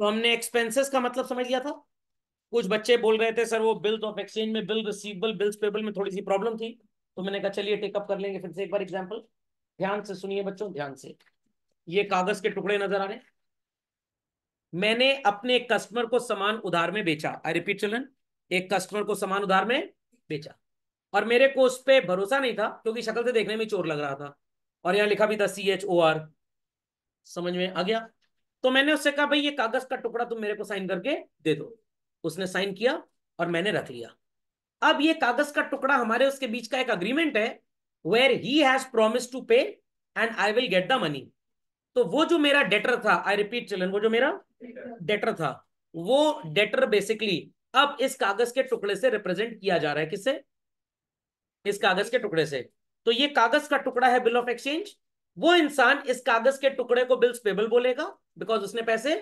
तो हमने एक्सपेंसेस का मतलब समझ लिया था कुछ बच्चे बोल रहे थे सर वो बिल्स ऑफ एक्सचेंज में बिल रिसीवेबल बिल्स पेबल में थोड़ी सी प्रॉब्लम थी तो मैंने कहा चलिए टेकअप कर लेंगे फिर से एक बार एग्जाम्पल ध्यान से सुनिए बच्चों ध्यान से ये कागज के टुकड़े नजर आ रहे मैंने अपने कस्टमर को सामान उधार में बेचा आई रिपीट चलन एक कस्टमर को सामान उधार में बेचा और मेरे को उस पर भरोसा नहीं था क्योंकि शक्ल से देखने में चोर लग रहा था और यहाँ लिखा भी था सी एच ओ आर समझ में आ गया तो मैंने उससे कहा भाई ये कागज का टुकड़ा तुम मेरे को साइन करके दे दो उसने साइन किया और मैंने रख लिया अब ये कागज का टुकड़ा हमारे उसके बीच का एक अग्रीमेंट है where he has promise to pay and I will get the money तो वो जो मेरा डेटर था आई रिपीट चिल्ड्रन वो जो मेरा डेटर था वो डेटर बेसिकली अब इस कागज के टुकड़े से रिप्रेजेंट किया जा रहा है किससे इस कागज के टुकड़े से तो ये कागज का टुकड़ा है बिल ऑफ एक्सचेंज वो इंसान इस कागज के टुकड़े को बिल्स पेबल बोलेगा बिकॉज उसने पैसे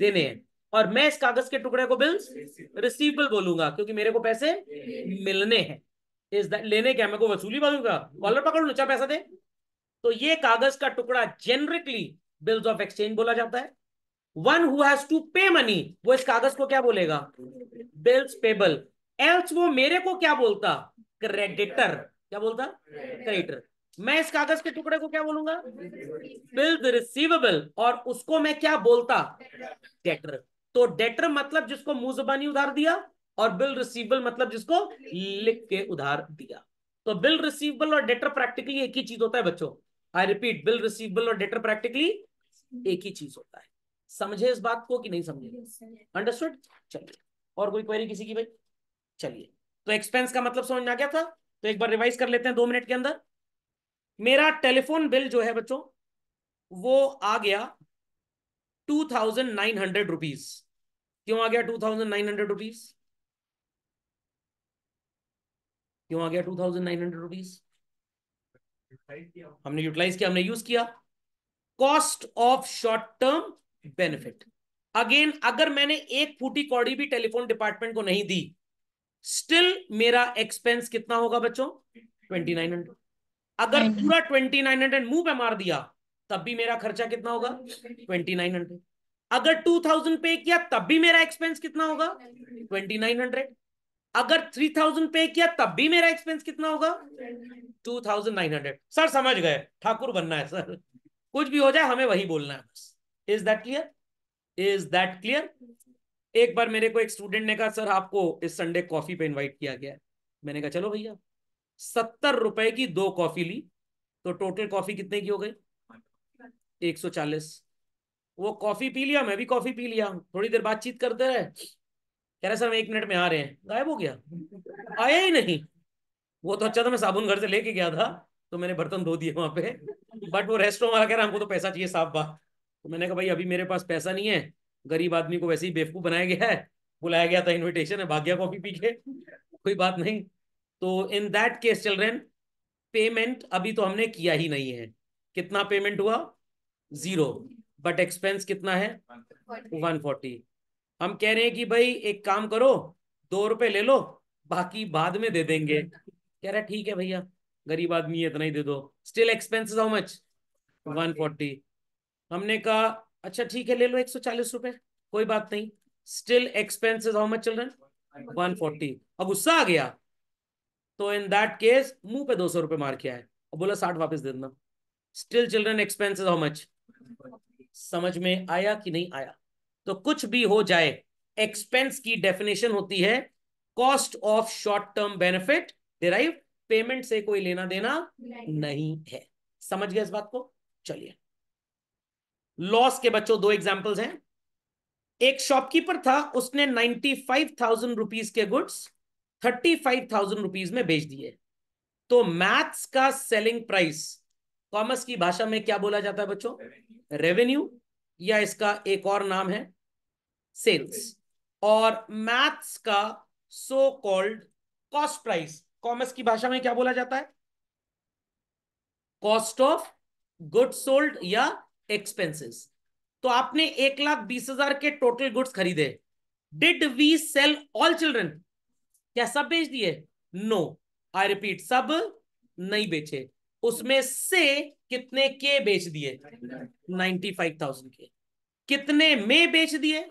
देने हैं और मैं इस कागज के टुकड़े को बिल्स रिसीवेबल बोलूंगा क्योंकि मेरे को पैसे मिलने हैं इस लेने क्या मैं को वसूली बोलूंगा कॉलर पकड़ लू पैसा दे तो ये कागज का टुकड़ा जेनरिकली बिल्स ऑफ एक्सचेंज बोला जाता है one who has to pay money वो इस कागज को क्या बोलेगा बिल्स पेबल एल्स वो मेरे को क्या बोलता क्रेडिटर क्या बोलता क्रेडिटर मैं इस कागज के टुकड़े को क्या बोलूंगा बिल द रिसीवेबल और उसको मैं क्या बोलता डेटर तो डेटर मतलब जिसको मुंह जबानी उधार दिया और बिल रिसीवेबल मतलब जिसको लिख के उधार दिया तो बिल रिसीवेबल और डेटर प्रैक्टिकली एक ही चीज होता है बच्चों आई रिपीट बिल रिसीवेबल और डेटर प्रैक्टिकली एक ही चीज होता है समझे इस बात को कि नहीं समझे अंडरस्टूड चलिए और कोई क्वेरी किसी की भाई चलिए तो एक्सपेंस का मतलब समझ में आ गया था तो एक बार रिवाइज कर लेते हैं दो मिनट के अंदर मेरा टेलीफोन बिल जो है बच्चों वो आ गया two thousand nine hundred rupees क्यों आ गया two thousand nine hundred rupees क्यों आ गया two thousand nine hundred rupees हमने यूटिलाइज किया हमने यूज किया cost of short term benefit again अगर मैंने एक फूटी कौड़ी भी टेलीफोन डिपार्टमेंट को नहीं दी स्टिल मेरा एक्सपेंस कितना होगा बच्चों ट्वेंटी नाइन हंड्रेड अगर हम्म। पूरा ट्वेंटी नाइन हंड्रेड मुंह पे मार दिया तब भी मेरा खर्चा कितना होगा ट्वेंटी नाइन हंड्रेड अगर टू थाउजेंड पे किया तब भी मेरा एक्सपेंस कितना होगा ट्वेंटी नाइन हंड्रेड अगर थ्री थाउजेंड पे किया तब भी मेरा एक्सपेंस कितना होगा two thousand nine hundred sir समझ गए ठाकुर बनना है सर कुछ भी हो जाए हमें वही बोलना है बस is that clear is that clear एक बार मेरे को एक स्टूडेंट ने कहा सर आपको इस संडे कॉफी पे इनवाइट किया गया मैंने कहा चलो भैया सत्तर रुपए की दो कॉफी ली तो टोटल कॉफी कितने की हो गई एक सौ चालीस वो कॉफी पी लिया मैं भी कॉफी पी लिया थोड़ी देर बातचीत करते रहे कह रहे सर हम एक मिनट में आ रहे हैं गायब हो गया आया ही नहीं वो तो अच्छा था मैं साबुन घर से लेके गया था तो मैंने बर्तन धो दिए वहां पे बट वो रेस्टोरेंट वाला कह रहा हमको तो पैसा चाहिए साफ बात तो मैंने कहा भाई अभी मेरे पास पैसा नहीं है गरीब आदमी को वैसे ही बेवकूफ बनाया गया है बुलाया गया था इन्विटेशन है भाग्या कॉफी पी के कोई बात नहीं तो in that case children payment अभी तो हमने किया ही नहीं है कितना पेमेंट हुआ जीरो बट एक्सपेंस कितना है वन फोर्टी हम कह रहे हैं कि भाई एक काम करो दो रुपए ले लो बाकी बाद में दे देंगे कह रहा ठीक है भैया गरीब आदमी है इतना ही दे दो still expense how much one forty हमने कहा अच्छा ठीक है ले लो एक सौ चालीस रुपए कोई बात नहीं still expenses how much children one forty अब गुस्सा आ गया तो इन दैट केस मुंह पे दो सौ रुपए मार के आए और बोला साठ वापस दे देना still children expenses how much समझ में आया कि नहीं आया तो कुछ भी हो जाए एक्सपेंस की डेफिनेशन होती है cost of short term benefit derive payment से कोई लेना देना नहीं है समझ गए इस बात को चलिए लॉस के बच्चों दो एग्जांपल्स हैं एक शॉपकीपर था उसने नाइन्टी फाइव थाउजेंड रुपीज के goods thirty five thousand rupees में बेच दिए तो मैथ्स का सेलिंग प्राइस कॉमर्स की भाषा में क्या बोला जाता है बच्चों रेवेन्यू या इसका एक और नाम है सेल्स और मैथ्स का so called cost price commerce की भाषा में क्या बोला जाता है कॉस्ट ऑफ गुड सोल्ड या एक्सपेंसेस तो आपने एक लाख बीस हजार के टोटल गुड्स खरीदे did we sell all children क्या सब बेच दिए नो आई रिपीट सब नहीं बेचे उसमें से कितने के बेच दिए नाइन्टी फाइव थाउजेंड के कितने में बेच दिए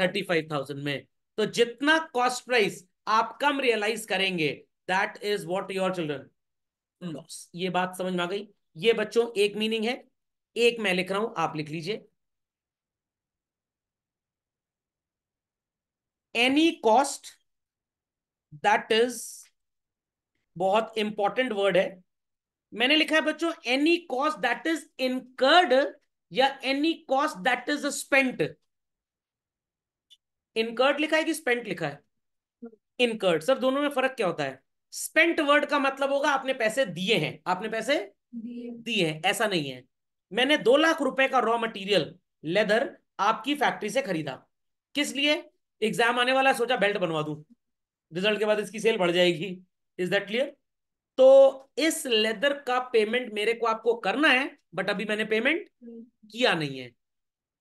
थर्टी फाइव थाउजेंड में तो जितना कॉस्ट प्राइस आप कम रियलाइज करेंगे that is what your children loss ये बात समझ में आ गई ये बच्चों एक मीनिंग है एक मैं लिख रहा हूं आप लिख लीजिए एनी कॉस्ट दैट इज बहुत इंपॉर्टेंट वर्ड है मैंने लिखा है बच्चों any cost that is incurred या any cost that is spent incurred लिखा है कि स्पेंट लिखा है इनकर्ड सर दोनों में फर्क क्या होता है स्पेंट वर्ड का मतलब होगा आपने पैसे दिए हैं आपने पैसे दिए हैं ऐसा नहीं है मैंने दो लाख रुपए का रॉ मटेरियल लेदर आपकी फैक्ट्री से खरीदा किस लिए एग्जाम आने वाला सोचा बेल्ट बनवा दू रिजल्ट के बाद इसकी सेल बढ़ जाएगी इज दैट क्लियर तो इस लेदर का पेमेंट मेरे को आपको करना है बट अभी मैंने पेमेंट हम्म। किया नहीं है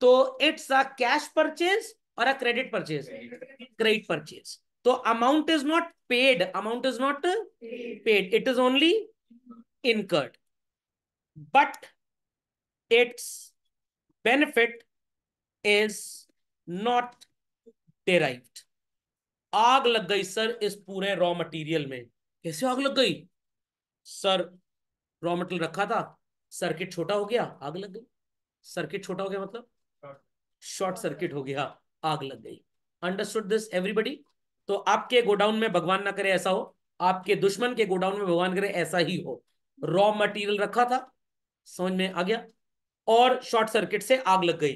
तो इट्स अ कैश परचेज और a credit purchase credit purchase तो amount is not paid amount is not paid it is only incurred but its benefit is not derived आग लग गई सर इस पूरे रॉ मटेरियल में कैसे आग लग गई सर रॉ मटेरियल रखा था सर्किट छोटा हो गया आग लग गई सर्किट छोटा हो गया मतलब शॉर्ट सर्किट हो गया आग लग गई अंडरस्टूड दिस एवरीबडी तो आपके गोडाउन में भगवान ना करे ऐसा हो आपके दुश्मन के गोडाउन में भगवान करे ऐसा ही हो रॉ मटेरियल रखा था समझ में आ गया और शॉर्ट सर्किट से आग लग गई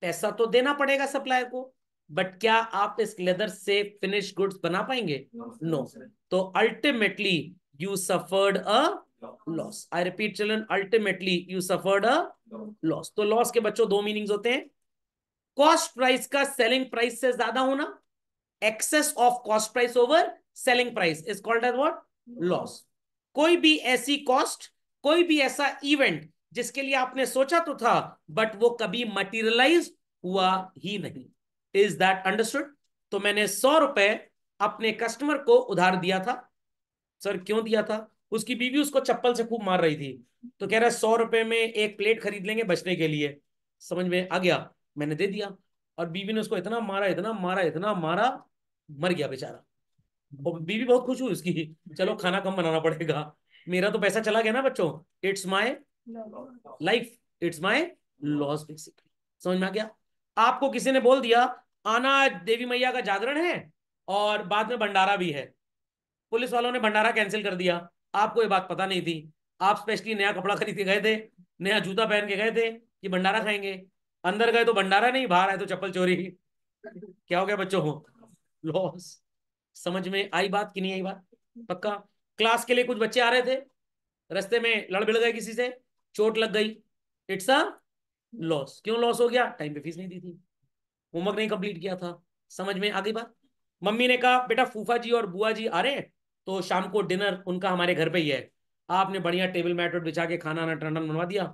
पैसा तो देना पड़ेगा सप्लायर को बट क्या आप इस लेदर से फिनिश गुड्स बना पाएंगे नो no. no. तो ultimately you suffered a loss I repeat children ultimately you suffered a loss तो लॉस के बच्चों दो मीनिंग्स होते हैं कॉस्ट प्राइस का सेलिंग प्राइस से ज्यादा होना excess of cost price over selling price is called as what loss कोई भी ऐसी कॉस्ट कोई भी ऐसा इवेंट जिसके लिए आपने सोचा तो था बट वो कभी मटीरियलाइज हुआ ही नहीं इज दैट अंडरस्टूड तो मैंने सौ रुपए अपने कस्टमर को उधार दिया था सर क्यों दिया था उसकी बीवी उसको चप्पल से खूब मार रही थी तो कह रहा है सौ रुपए में एक प्लेट खरीद लेंगे बचने के लिए समझ में आ गया मैंने दे दिया और बीवी ने उसको इतना मारा इतना मारा इतना मारा मर गया बेचारा बीवी बहुत खुश हुई उसकी चलो खाना कम बनाना पड़ेगा मेरा तो पैसा चला गया ना बच्चों it's my life it's my loss basically समझ में आ गया आपको किसी ने बोल दिया आना देवी मैया का जागरण है और बाद में भंडारा भी है पुलिस वालों ने भंडारा कैंसिल कर दिया आपको ये बात पता नहीं थी आप स्पेशली नया कपड़ा खरीद के गए थे नया जूता पहन के गए थे कि भंडारा खाएंगे अंदर गए तो भंडारा नहीं बाहर आए तो चप्पल चोरी क्या हो गया बच्चों लॉस समझ में आई बात कि नहीं आई बात पक्का क्लास के लिए कुछ बच्चे आ रहे थे रस्ते में लड़ भिड़ गए किसी से चोट लग गई इट्स अ लॉस क्यों लॉस हो गया टाइम पे फीस नहीं दी थी होमवर्क नहीं कंप्लीट किया था समझ में आ गई बात मम्मी ने कहा बेटा फूफा जी और बुआ जी आ रहे हैं तो शाम को डिनर उनका हमारे घर पे ही है आपने बढ़िया टेबल मैट बिछा के खाना ना टंडन बनवा दिया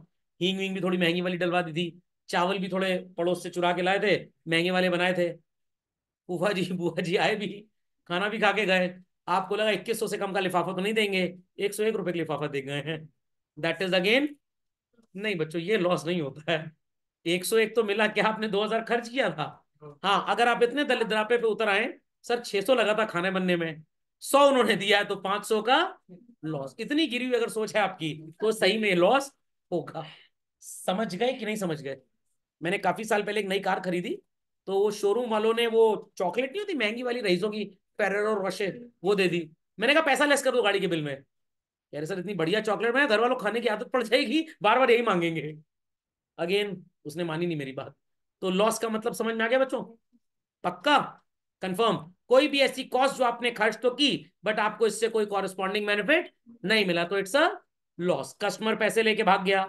हींग वींग भी थोड़ी महंगी वाली डलवा दी थी चावल भी थोड़े पड़ोस से चुरा के लाए थे महंगे वाले बनाए थे फूफा जी बुआ जी आए भी खाना भी खा के गए आपको लगा इक्कीस सौ से कम का लिफाफा तो नहीं देंगे एक सौ एक रुपए का लिफाफा दे गए हैं दैट इज अगेन नहीं बच्चों ये लॉस नहीं होता है एक सौ एक तो मिला क्या आपने दो हजार खर्च किया था हाँ, हाँ अगर आप इतने दलित ड्रापे पे उतर आए सर छह सौ लगा था खाने बनने में सौ उन्होंने दिया है तो पांच सौ का लॉस इतनी गिरी हुई अगर सोच है आपकी तो सही में लॉस होगा समझ गए कि नहीं समझ गए मैंने काफी साल पहले एक नई कार खरीदी तो वो शोरूम वालों ने वो चॉकलेट नहीं होती महंगी वाली रईसों की और वशे वो दे दी मैंने कहा पैसा लेस कर दो गाड़ी के बिल में कह रहे सर इतनी बढ़िया चॉकलेट में घर वालों खाने की आदत पड़ जाएगी बार बार यही मांगेंगे अगेन उसने मानी नहीं मेरी बात तो लॉस का मतलब समझ में आ गया बच्चों पक्का कंफर्म कोई भी ऐसी कॉस्ट जो आपने खर्च तो की बट आपको इससे कोई कॉरेस्पॉन्डिंग बेनिफिट नहीं मिला तो इट्स अ लॉस कस्टमर पैसे लेके भाग गया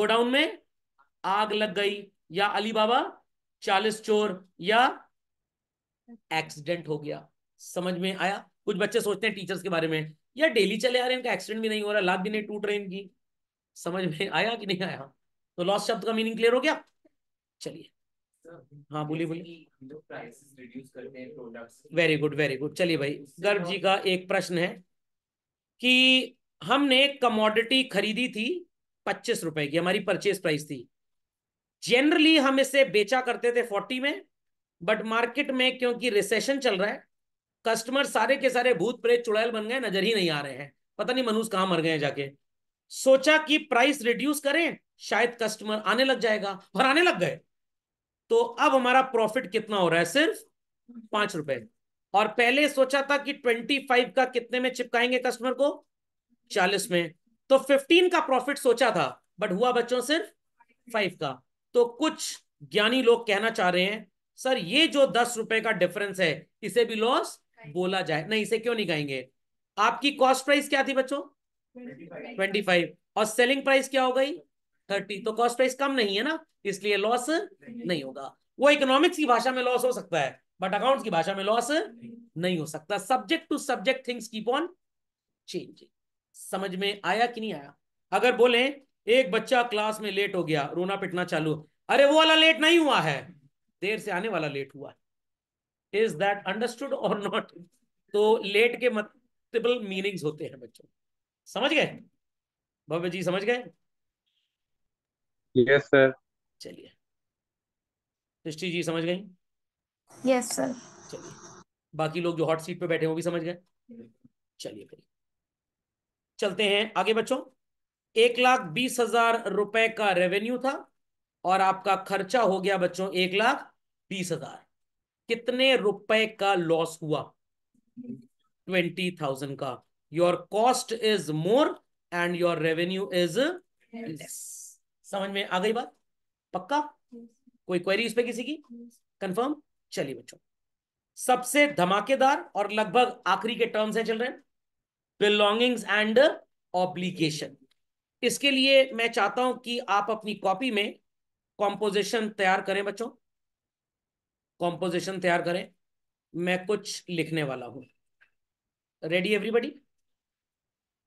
गोडाउन में आग लग गई या अली बाबा चालीस चोर या एक्सीडेंट हो गया समझ में आया कुछ बच्चे सोचते हैं टीचर्स के बारे में या डेली चले आ रहे हैं इनका एक्सीडेंट भी नहीं हो रहा लाद भी नहीं टूट रहे इनकी समझ में आया कि नहीं आया तो लॉस शब्द का मीनिंग क्लियर हो गया चलिए हाँ बोलिए बोलिए वेरी गुड वेरी गुड चलिए भाई गर्भ जी का एक प्रश्न है कि हमने कमोडिटी खरीदी थी पच्चीस रुपए की हमारी परचेज प्राइस थी जनरली हम इसे बेचा करते थे फोर्टी में बट मार्केट में क्योंकि रिसेशन चल रहा है कस्टमर सारे के सारे भूत प्रेत चुड़ैल बन गए नजर ही नहीं आ रहे हैं पता नहीं मनुष्य कहां मर गए जाके सोचा कि प्राइस रिड्यूस करें शायद कस्टमर आने लग जाएगा और आने लग गए तो अब हमारा प्रॉफिट कितना हो रहा है सिर्फ पांच रुपए और पहले सोचा था कि ट्वेंटी फाइव का कितने में चिपकाएंगे कस्टमर को चालीस में तो फिफ्टीन का प्रॉफिट सोचा था बट हुआ बच्चों सिर्फ फाइव का तो कुछ ज्ञानी लोग कहना चाह रहे हैं सर ये जो दस रुपए का डिफरेंस है इसे भी लॉस बोला जाए नहीं इसे क्यों नहीं कहेंगे आपकी कॉस्ट प्राइस क्या थी बच्चों ट्वेंटी फाइव और सेलिंग प्राइस क्या हो गई थर्टी तो कॉस्ट प्राइस कम नहीं है ना इसलिए लॉस नहीं, नहीं होगा वो इकोनॉमिक्स की भाषा में लॉस हो सकता है बट अकाउंट्स की भाषा में लॉस नहीं।, नहीं हो सकता subject to subject things keep on changing समझ में आया कि नहीं आया अगर बोले एक बच्चा क्लास में लेट हो गया रोना पिटना चालू अरे वो वाला लेट नहीं हुआ है देर से आने वाला लेट हुआ है इज दैट अंडरस्टूड और नॉट तो लेट के मल्टीपल मीनिंग्स होते हैं बच्चों समझ गए भव्य जी समझ गए यस सर चलिए सृष्टि जी समझ गई यस सर चलिए बाकी लोग जो हॉट सीट पे बैठे वो भी समझ गए चलिए फिर चलते हैं आगे बच्चों एक लाख बीस हजार रुपए का रेवेन्यू था और आपका खर्चा हो गया बच्चों एक लाख बीस हजार कितने रुपए का लॉस हुआ ट्वेंटी थाउजेंड का your cost is more and your revenue is less समझ में आ गई बात पक्का कोई क्वेरी इस पे किसी की कंफर्म चलिए बच्चों सबसे धमाकेदार और लगभग आखिरी के टर्म्स हैं चिल्ड्रन बिलोंगिंग्स एंड ऑब्लिगेशन इसके लिए मैं चाहता हूं कि आप अपनी कॉपी में कॉम्पोजिशन तैयार करें बच्चों कॉम्पोजिशन तैयार करें मैं कुछ लिखने वाला हूं रेडी एवरीबडी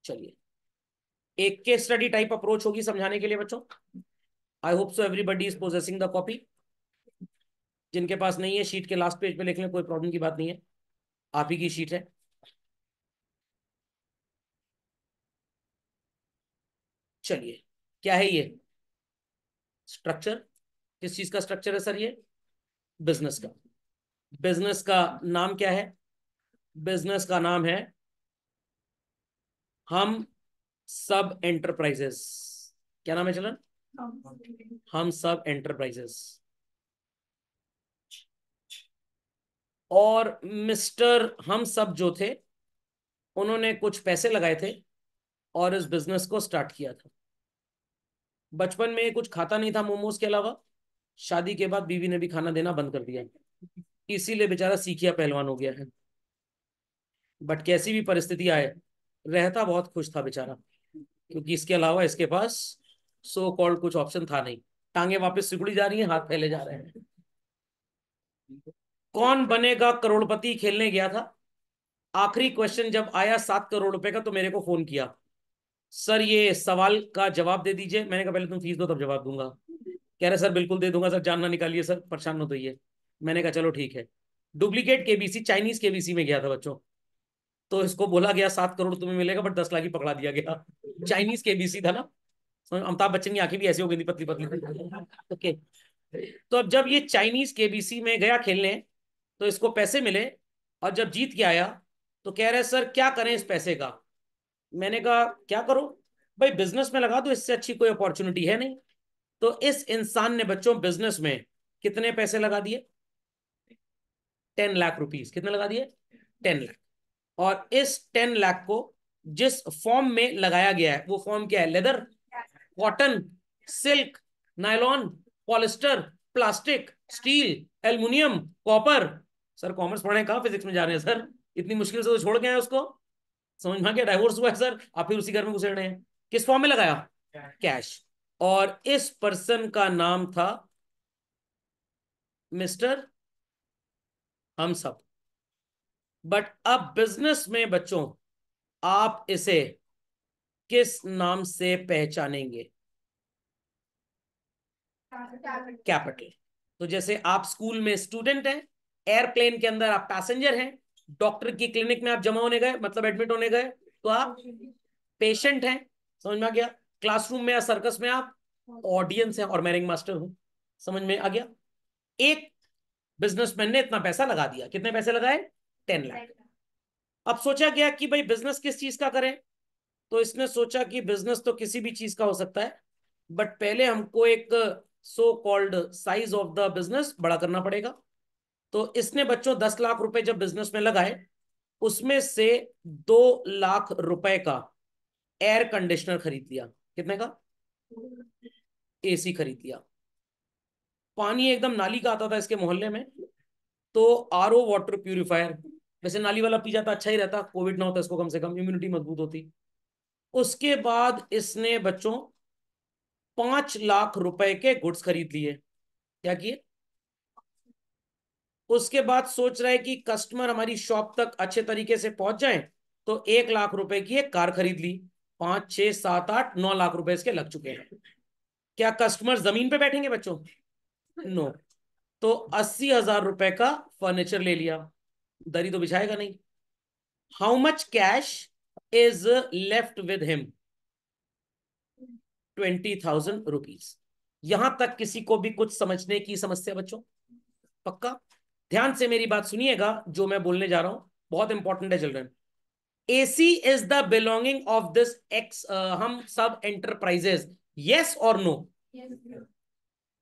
चलिए एक के स्टडी टाइप अप्रोच होगी समझाने के लिए बच्चों I hope so everybody is processing the copy जिनके पास नहीं है शीट के लास्ट पेज पे लिख लें कोई प्रॉब्लम की बात नहीं है आप ही की शीट है चलिए क्या है ये स्ट्रक्चर किस चीज का स्ट्रक्चर है सर ये बिजनेस का बिजनेस का नाम क्या है बिजनेस का नाम है हम सब एंटरप्राइजेस क्या नाम है चलन हम सब एंटरप्राइजेस और मिस्टर हम सब जो थे उन्होंने कुछ पैसे लगाए थे और इस बिजनेस को स्टार्ट किया था बचपन में कुछ खाता नहीं था मोमोज के अलावा शादी के बाद बीवी ने भी खाना देना बंद कर दिया इसीलिए बेचारा सीखिया पहलवान हो गया है बट कैसी भी परिस्थिति आए रहता बहुत खुश था बेचारा क्योंकि इसके अलावा इसके पास सो कॉल्ड कुछ ऑप्शन था नहीं टांगे वापस सिकुड़ी जा रही है हाथ फैले जा रहे हैं कौन बनेगा करोड़पति खेलने गया था आखिरी क्वेश्चन जब आया सात करोड़ रुपए का तो मेरे को फोन किया सर ये सवाल का जवाब दे दीजिए मैंने कहा पहले तुम फीस दो तब जवाब दूंगा कह रहे सर बिल्कुल दे दूंगा सर जानना निकालिए सर परेशान हो तो ये मैंने कहा चलो ठीक है डुप्लीकेट केबीसी चाइनीज केबीसी में गया था बच्चों तो इसको बोला गया सात करोड़ तुम्हें मिलेगा बट दस लाख ही पकड़ा दिया गया चाइनीज के बीसी था ना अमिताभ बच्चन की आंखें भी ऐसी हो गई थी पतली पतली ओके तो अब जब ये चाइनीज बीसी में गया खेलने तो इसको पैसे मिले और जब जीत के आया तो कह रहे सर क्या करें इस पैसे का मैंने कहा क्या करो भाई बिजनेस में लगा दो इससे अच्छी कोई अपॉर्चुनिटी है नहीं तो इस इंसान ने बच्चों बिजनेस में कितने पैसे लगा दिए टेन लाख रुपीज कितने लगा दिए टेन लाख और इस टेन लाख को जिस फॉर्म में लगाया गया है वो फॉर्म क्या है leather cotton silk nylon polyester plastic steel aluminium copper sir commerce पढ़े कहा फिजिक्स में जा रहे हैं सर इतनी मुश्किल से तो छोड़ गए उसको समझ में क्या डाइवोर्स हुआ है सर आप फिर उसी घर में घुस रहे हैं किस फॉर्म में लगाया कैश और इस पर्सन का नाम था मिस्टर हम सब बट अब बिजनेस में बच्चों आप इसे किस नाम से पहचानेंगे कैपिटल तो जैसे आप स्कूल में स्टूडेंट हैं एयरप्लेन के अंदर आप पैसेंजर हैं डॉक्टर की क्लिनिक में आप जमा होने गए मतलब एडमिट होने गए तो आप पेशेंट हैं समझ में आ गया क्लासरूम में या सर्कस में आप ऑडियंस हैं और मैं रिंग मास्टर हूं समझ में आ गया एक बिजनेसमैन ने इतना पैसा लगा दिया कितने पैसे लगाए टेन लाख अब सोचा गया कि भाई बिजनेस किस चीज का करें तो इसने सोचा कि बिजनेस तो किसी भी चीज का हो सकता है बट पहले हमको एक so called size of the business बड़ा करना पड़ेगा तो इसने बच्चों दस लाख रुपए जब बिजनेस में लगाए उसमें से दो लाख रुपए का एयर कंडीशनर खरीद लिया कितने का एसी खरीद लिया पानी एकदम नाली का आता था इसके मोहल्ले में तो आर वाटर प्यूरिफायर वैसे नाली वाला पी जाता तो अच्छा ही रहता कोविड ना होता इसको कम से कम इम्यूनिटी मजबूत होती उसके बाद इसने बच्चों पांच लाख रुपए के गुड्स खरीद लिए क्या किए उसके बाद सोच रहा है कि कस्टमर हमारी शॉप तक अच्छे तरीके से पहुंच जाए तो एक लाख रुपए की एक कार खरीद ली पांच छह सात आठ नौ लाख रुपए इसके लग चुके हैं क्या कस्टमर जमीन पे बैठेंगे बच्चों नो no. तो अस्सी हजार रुपए का फर्नीचर ले लिया दरी तो बिछाएगा नहीं how much cash is left with him twenty thousand rupees यहां तक किसी को भी कुछ समझने की समस्या बच्चों पक्का ध्यान से मेरी बात सुनिएगा जो मैं बोलने जा रहा हूं बहुत इंपॉर्टेंट है children AC is the belonging of this ex Hum Sab enterprises yes और no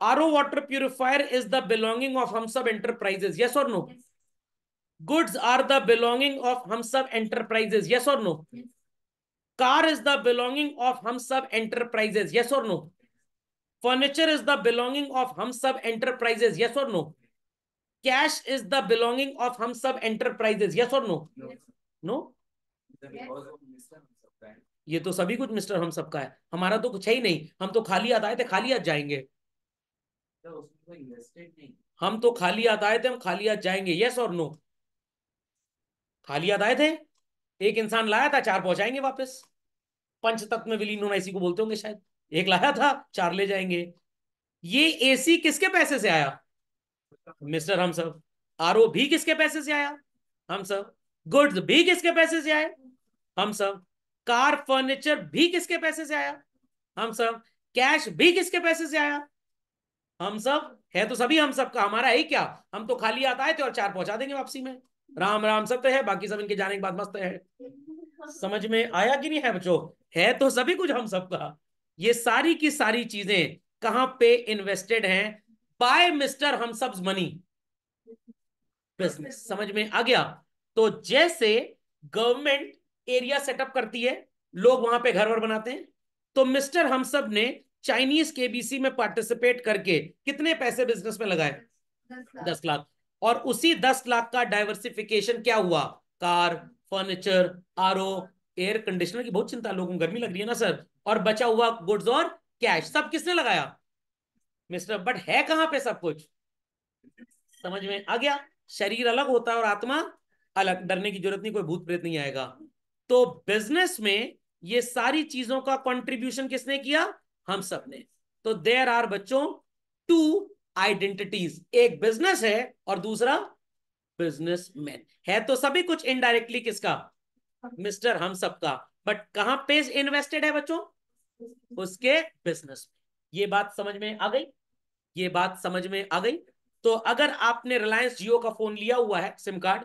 R O water purifier is the belonging of Hum Sab enterprises yes और no yes. Goods are the belonging of Hum Sab enterprises yes और no car is the belonging of Hum Sab enterprises yes और no furniture is the belonging of Hum Sab enterprises yes और no cash is the belonging of Hum Sab enterprises yes और no no ये तो सभी कुछ mister हम सबका है हमारा तो कुछ है ही नहीं हम तो खाली याद आए थे खाली याद जाएंगे हम तो खाली याद आए थे हम खाली याद जाएंगे यस और नो याद आए थे एक इंसान लाया था चार पहुंचाएंगे वापस पंच तत्व में विलीन होना इसी को बोलते होंगे शायद एक लाया था चार ले जाएंगे ये एसी किसके पैसे से आया मिस्टर हम सब आर भी किसके पैसे से आया हम सब गुड्स भी किसके पैसे से आए हम सब कार फर्नीचर भी किसके पैसे से आया हम सब कैश भी किसके पैसे से आया हम सब है तो सभी हम सब का हमारा है क्या हम तो खाली आता है थे और चार पहुंचा देंगे वापसी में राम राम सत्य है बाकी सब इनके जाने के बाद मस्त है समझ में आया कि नहीं है बच्चों है तो सभी कुछ हम सबका ये सारी की सारी चीजें कहां पे इन्वेस्टेड हैं बाय मिस्टर हम सब मनी बिजनेस समझ में आ गया तो जैसे गवर्नमेंट एरिया सेटअप करती है लोग वहां पे घर वर बनाते हैं तो मिस्टर हम सब ने चाइनीज केबीसी में पार्टिसिपेट करके कितने पैसे बिजनेस में लगाए दस लाख और उसी दस लाख का डाइवर्सिफिकेशन क्या हुआ car furniture are air conditioner की बहुत चिंता लोगों को गर्मी लग रही है ना सर और बचा हुआ गुड्स और कैश सब किसने लगाया मिस्टर बट है कहां पे सब कुछ समझ में आ गया शरीर अलग होता है और आत्मा अलग डरने की जरूरत नहीं कोई भूत प्रेत नहीं आएगा तो बिजनेस में ये सारी चीजों का कंट्रीब्यूशन किसने किया हम सब ने तो देर आर बच्चों टू आइडेंटिटीज एक बिजनेस है और दूसरा बिजनेसमैन है तो सभी कुछ इनडायरेक्टली किसका मिस्टर हम सबका बट कहां पे इन्वेस्टेड है बच्चों उसके बिजनेस में ये बात समझ में आ गई ये बात समझ में आ गई तो अगर आपने रिलायंस जियो का फोन लिया हुआ है सिम कार्ड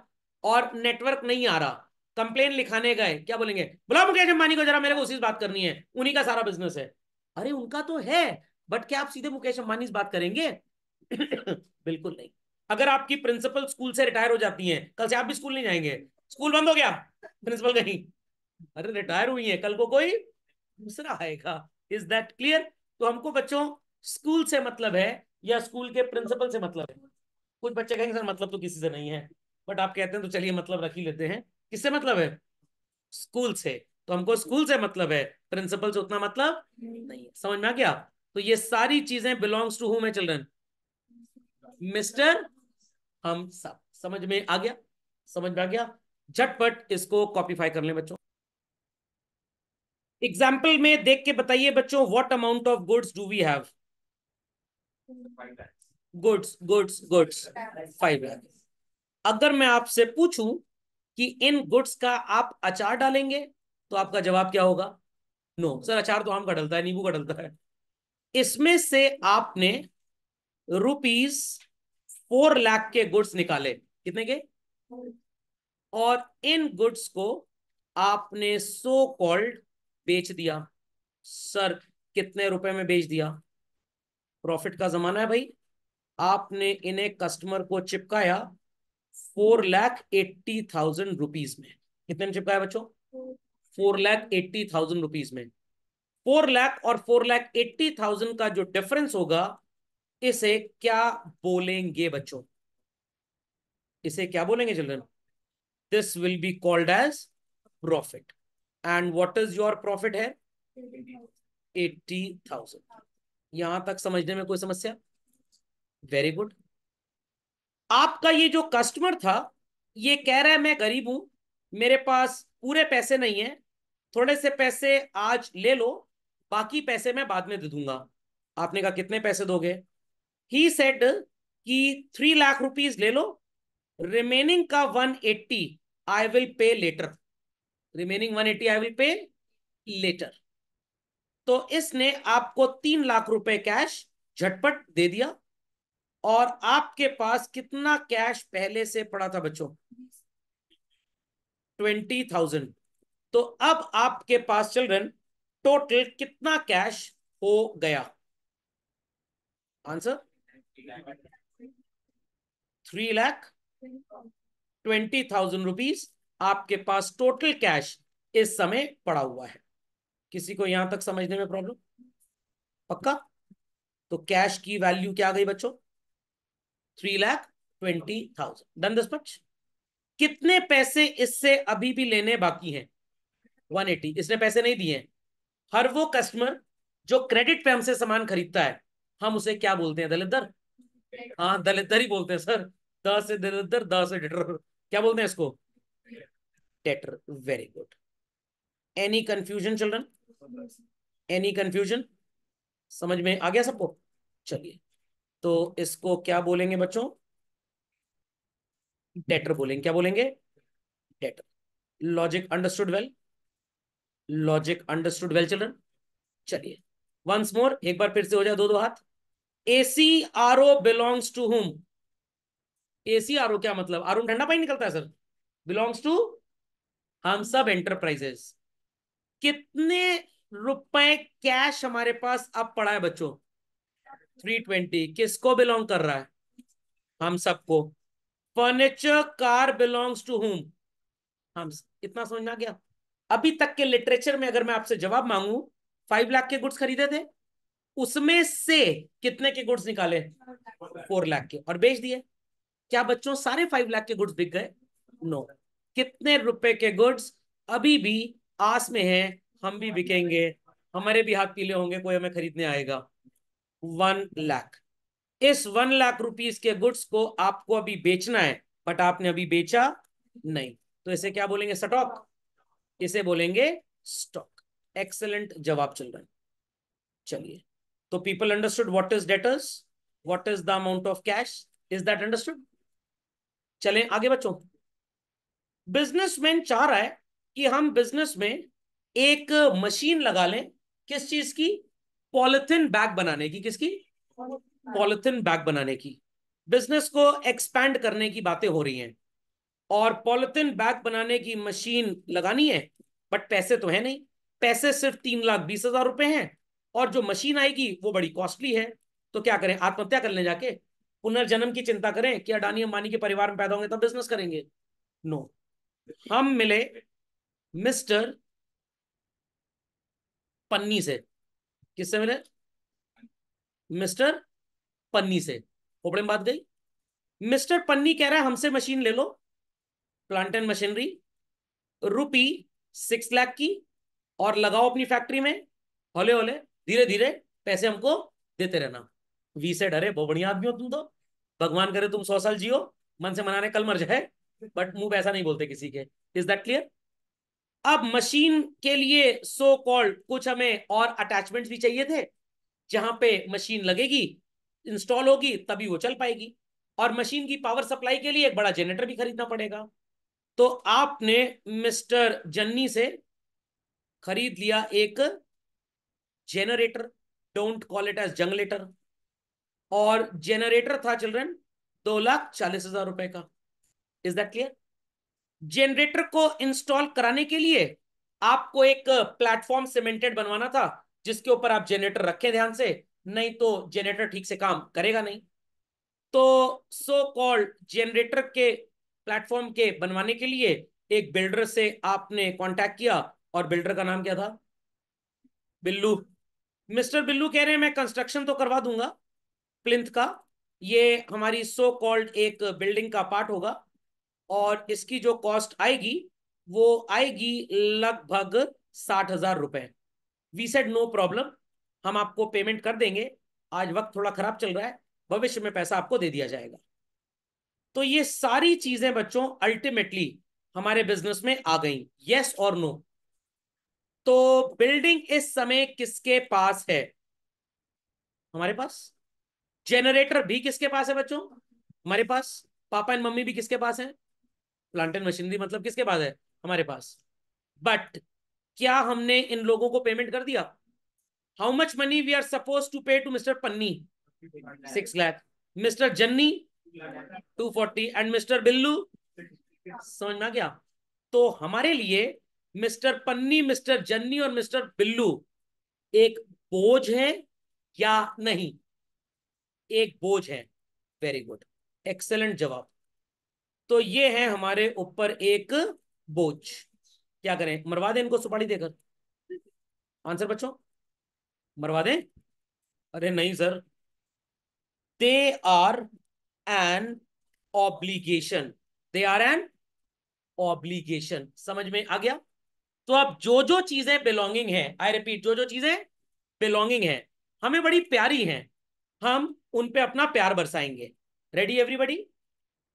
और नेटवर्क नहीं आ रहा कंप्लेन लिखाने गए क्या बोलेंगे बोला मुकेश अंबानी को जरा मेरे को उसी बात करनी है उन्हीं का सारा बिजनेस है अरे उनका तो है बट क्या आप सीधे मुकेश अंबानी से बात करेंगे बिल्कुल नहीं अगर आपकी प्रिंसिपल स्कूल से रिटायर हो जाती हैं कल से आप भी स्कूल नहीं जाएंगे स्कूल बंद हो गया प्रिंसिपल कहीं अरे रिटायर हुई है कल को कोई दूसरा आएगा इज दैट क्लियर तो हमको बच्चों स्कूल से मतलब है या स्कूल के प्रिंसिपल से मतलब है कुछ बच्चे कहेंगे सर मतलब तो किसी से नहीं है बट आप कहते हैं तो चलिए मतलब रख ही लेते हैं किससे मतलब है स्कूल से तो हमको स्कूल से मतलब है प्रिंसिपल से उतना मतलब नहीं है समझ में आ गया तो ये सारी चीजें बिलोंग्स टू है चिल्ड्रन मिस्टर हम सब समझ में आ गया समझ में आ गया झटपट इसको कॉपीफाई कर ले बच्चों एग्जाम्पल में देख के बताइए बच्चों what amount of goods do we have goods goods goods five अगर मैं आपसे पूछूं कि इन गुड्स का आप अचार डालेंगे तो आपका जवाब क्या होगा नो no. सर अचार तो आम का डलता है नींबू का डलता है इसमें से आपने रुपीज फोर लाख के गुड्स निकाले कितने के और इन गुड्स को आपने सो कॉल्ड बेच दिया सर कितने रुपए में बेच दिया प्रॉफिट का जमाना है भाई आपने इन्हें कस्टमर को चिपकाया four lakh eighty thousand rupees में कितने में चिपकाया बच्चों four lakh eighty thousand rupees में फोर लाख और फोर लाख एट्टी थाउजेंड का जो डिफरेंस होगा इसे क्या बोलेंगे बच्चों इसे क्या बोलेंगे children this will be called as profit and what is your profit है एट्टी थाउजेंड यहां तक समझने में कोई समस्या वेरी गुड आपका ये जो कस्टमर था ये कह रहा है मैं गरीब हूं मेरे पास पूरे पैसे नहीं है थोड़े से पैसे आज ले लो बाकी पैसे मैं बाद में दे दूंगा आपने कहा कितने पैसे दोगे ही सेड कि थ्री लाख रुपीज ले लो रिमेनिंग का one eighty I will pay later remaining one eighty I will pay later तो इसने आपको तीन लाख रुपए कैश झटपट दे दिया और आपके पास कितना कैश पहले से पड़ा था बच्चों ट्वेंटी थाउजेंड तो अब आपके पास चिल्ड्रन टोटल कितना कैश हो गया answer three lakh twenty thousand rupees आपके पास टोटल कैश इस समय पड़ा हुआ है किसी को यहां तक समझने में प्रॉब्लम पक्का तो कैश की वैल्यू क्या गई बच्चों three lakh twenty thousand done दस कितने पैसे इससे अभी भी लेने बाकी हैं एटी इसने पैसे नहीं दिए हर वो कस्टमर जो क्रेडिट पे हमसे सामान खरीदता है हम उसे क्या बोलते हैं दलित हाँ दलितर ही बोलते हैं सर दस से दलितर द से डिटर क्या बोलते हैं इसको debtor very good any confusion children any confusion समझ में आ गया सबको चलिए तो इसको क्या बोलेंगे बच्चों डेटर बोलेंगे क्या बोलेंगे debtor logic understood well logic understood well children चलिए वंस मोर एक बार फिर से हो जाए दो दो हाथ AC R O belongs to whom AC R O क्या मतलब आर ठंडा पानी निकलता है सर बिलोंग्स टू हम सब एंटरप्राइजेस कितने रुपए कैश हमारे पास अब पड़ा है बच्चों थ्री ट्वेंटी किसको बिलोंग कर रहा है हम सबको furniture car belongs to whom हम इतना समझना क्या गया अभी तक के लिटरेचर में अगर मैं आपसे जवाब मांगू फाइव लाख के गुड्स खरीदे थे उसमें से कितने के गुड्स निकाले फोर लाख के और बेच दिए क्या बच्चों सारे फाइव लाख के गुड्स बिक गए नो कितने रुपए के गुड्स अभी भी आस में है हम भी बिकेंगे हमारे भी हाथ पीले होंगे कोई हमें खरीदने आएगा वन लाख इस वन लाख रुपीस के गुड्स को आपको अभी बेचना है बट आपने अभी बेचा नहीं तो इसे क्या बोलेंगे स्टॉक इसे बोलेंगे स्टॉक एक्सेलेंट जवाब चल रहा है चलिए तो people understood what is debtors what is the amount of cash is that understood चलें आगे बच्चों बिजनेसमैन चाह रहा है कि हम बिजनेस में एक मशीन लगा लें किस चीज की पॉलिथिन बैग बनाने की किसकी पॉलिथिन बैग बनाने की बिजनेस को एक्सपैंड करने की बातें हो रही हैं और पॉलिथिन बैग बनाने की मशीन लगानी है बट पैसे तो है नहीं पैसे सिर्फ तीन लाख बीस हजार रुपए हैं और जो मशीन आएगी वो बड़ी कॉस्टली है तो क्या करें आत्महत्या कर ले जाके पुनर्जन्म की चिंता करें कि अडानी अंबानी के परिवार में पैदा होंगे तब बिजनेस करेंगे नो हम मिले मिस्टर पन्नी से किससे मिले मिस्टर पन्नी से ओपड़े में बात गई मिस्टर पन्नी कह रहा है हमसे मशीन ले लो plant and machinery rupee six lakh की और लगाओ अपनी फैक्ट्री में होले होले धीरे धीरे पैसे हमको देते रहना वी से डरे बहुत बढ़िया आदमी हो तुम तो भगवान करे तुम सौ साल जियो मन से मनाने कल मर जाए बट मुंह ऐसा नहीं बोलते किसी के इज दैट क्लियर अब मशीन के लिए सो so कॉल्ड कुछ हमें और अटैचमेंट भी चाहिए थे जहां पे मशीन लगेगी इंस्टॉल होगी तभी वो चल पाएगी और मशीन की पावर सप्लाई के लिए एक बड़ा जनरेटर भी खरीदना पड़ेगा तो आपने मिस्टर जन्नी से खरीद लिया एक generator don't call it as जंगलेटर और जेनरेटर था चिल्ड्रन दो लाख चालीस हजार रुपए का इज दैट क्लियर जेनरेटर को इंस्टॉल कराने के लिए आपको एक प्लेटफॉर्म सीमेंटेड बनवाना था जिसके ऊपर आप जेनरेटर रखें ध्यान से नहीं तो जेनरेटर ठीक से काम करेगा नहीं तो सो कॉल्ड जेनरेटर के प्लेटफॉर्म के बनवाने के लिए एक बिल्डर से आपने कांटेक्ट किया और बिल्डर का नाम क्या था बिल्लू मिस्टर बिल्लू कह रहे हैं मैं कंस्ट्रक्शन तो करवा दूंगा प्लिंथ का ये हमारी सो कॉल्ड एक बिल्डिंग का पार्ट होगा और इसकी जो कॉस्ट आएगी वो आएगी लगभग साठ हजार रुपए वी सेड नो प्रॉब्लम हम आपको पेमेंट कर देंगे आज वक्त थोड़ा खराब चल रहा है भविष्य में पैसा आपको दे दिया जाएगा तो ये सारी चीजें बच्चों अल्टीमेटली हमारे बिजनेस में आ गई यस और नो तो बिल्डिंग इस समय किसके पास है हमारे पास जेनरेटर भी किसके पास है बच्चों हमारे पास पापा एंड मम्मी भी किसके पास है प्लांट एंड मशीनरी मतलब किसके पास है हमारे पास बट क्या हमने इन लोगों को पेमेंट कर दिया how much money we are suppose to pay to mister Panni six lakh mister Janni two forty and mister Billu समझ में आ गया तो हमारे लिए मिस्टर पन्नी मिस्टर जन्नी और मिस्टर बिल्लू एक बोझ है या नहीं एक बोझ है वेरी गुड एक्सेलेंट जवाब तो ये है हमारे ऊपर एक बोझ क्या करें मरवा दें इनको सुपाड़ी देकर आंसर बच्चों मरवा दें अरे नहीं sir they are an obligation they are an obligation समझ में आ गया तो अब जो जो चीजें बिलोंगिंग है आई रिपीट जो जो चीजें बिलोंगिंग है हमें बड़ी प्यारी हैं हम उन पे अपना प्यार बरसाएंगे रेडी एवरीबडी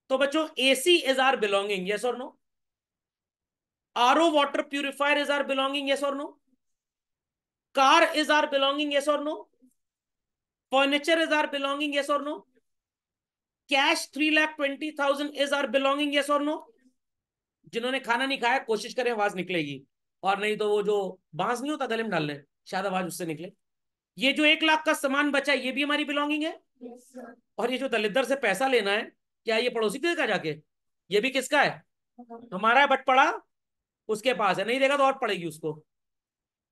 तो बच्चों AC is our belonging yes और no R O water purifier is our belonging yes और no car is our belonging yes और no furniture is our belonging yes और no cash three lakh twenty thousand is our belonging yes और no जिन्होंने खाना नहीं खाया कोशिश करें आवाज निकलेगी और नहीं तो वो जो बांस नहीं होता गले में डालने शायद आवाज उससे निकले ये जो एक लाख का सामान बचा ये भी हमारी बिलोंगिंग है और ये जो दलितर से पैसा लेना है क्या ये पड़ोसी को देगा जाके ये भी किसका है हमारा है बट पड़ा उसके पास है नहीं देगा तो और पड़ेगी उसको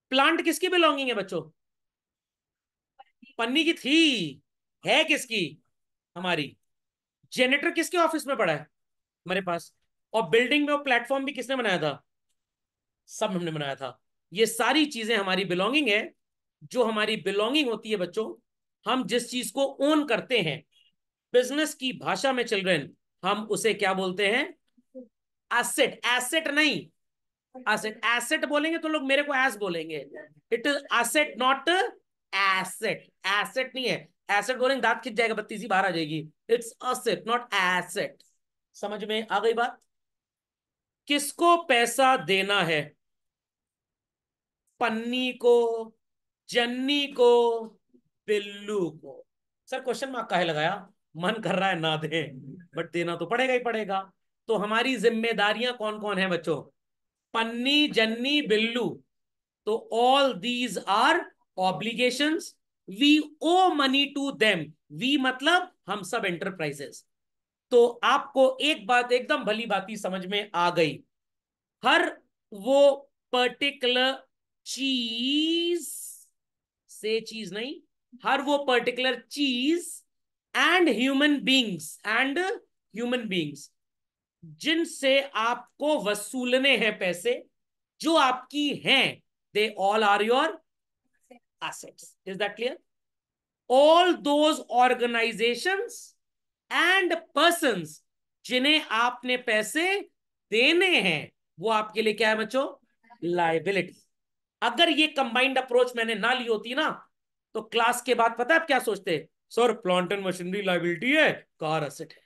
प्लांट किसकी बिलोंगिंग है बच्चों पन्नी की थी है किसकी हमारी जेनेटर किसके ऑफिस में पड़ा है हमारे पास और बिल्डिंग में वो प्लेटफॉर्म भी किसने बनाया था सब हमने बनाया था ये सारी चीजें हमारी बिलोंगिंग है जो हमारी बिलोंगिंग होती है बच्चों हम जिस चीज को ओन करते हैं बिजनेस की भाषा में चिल्ड्रेन हम उसे क्या बोलते हैं एसेट एसेट नहीं एसेट एसेट बोलेंगे तो लोग मेरे को एस बोलेंगे it is asset not asset asset नहीं है एसेट बोलेंगे दांत खिंच जाएगा बत्तीसी बाहर आ जाएगी इट्स असेट नॉट एसेट समझ में आ गई बात किसको पैसा देना है पन्नी को जन्नी को बिल्लू को सर क्वेश्चन मार्क काहे लगाया मन कर रहा है ना दे बट देना तो पड़ेगा ही पड़ेगा तो हमारी जिम्मेदारियां कौन कौन है बच्चों पन्नी जन्नी बिल्लू तो all these are obligation we owe money to them we मतलब हम सब एंटरप्राइजेस तो आपको एक बात एकदम भली भांति समझ में आ गई हर वो पर्टिकुलर चीज से चीज नहीं हर वो पर्टिकुलर चीज and human beings and human beings जिनसे आपको वसूलने हैं पैसे जो आपकी हैं they all are your assets is that clear all those organisations and person जिन्हें आपने पैसे देने हैं वो आपके लिए क्या है बच्चों लाइबिलिटी अगर ये कंबाइंड अप्रोच मैंने ना ली होती ना तो क्लास के बाद पता है आप क्या सोचते sir plant and machinery liability है कार असेट है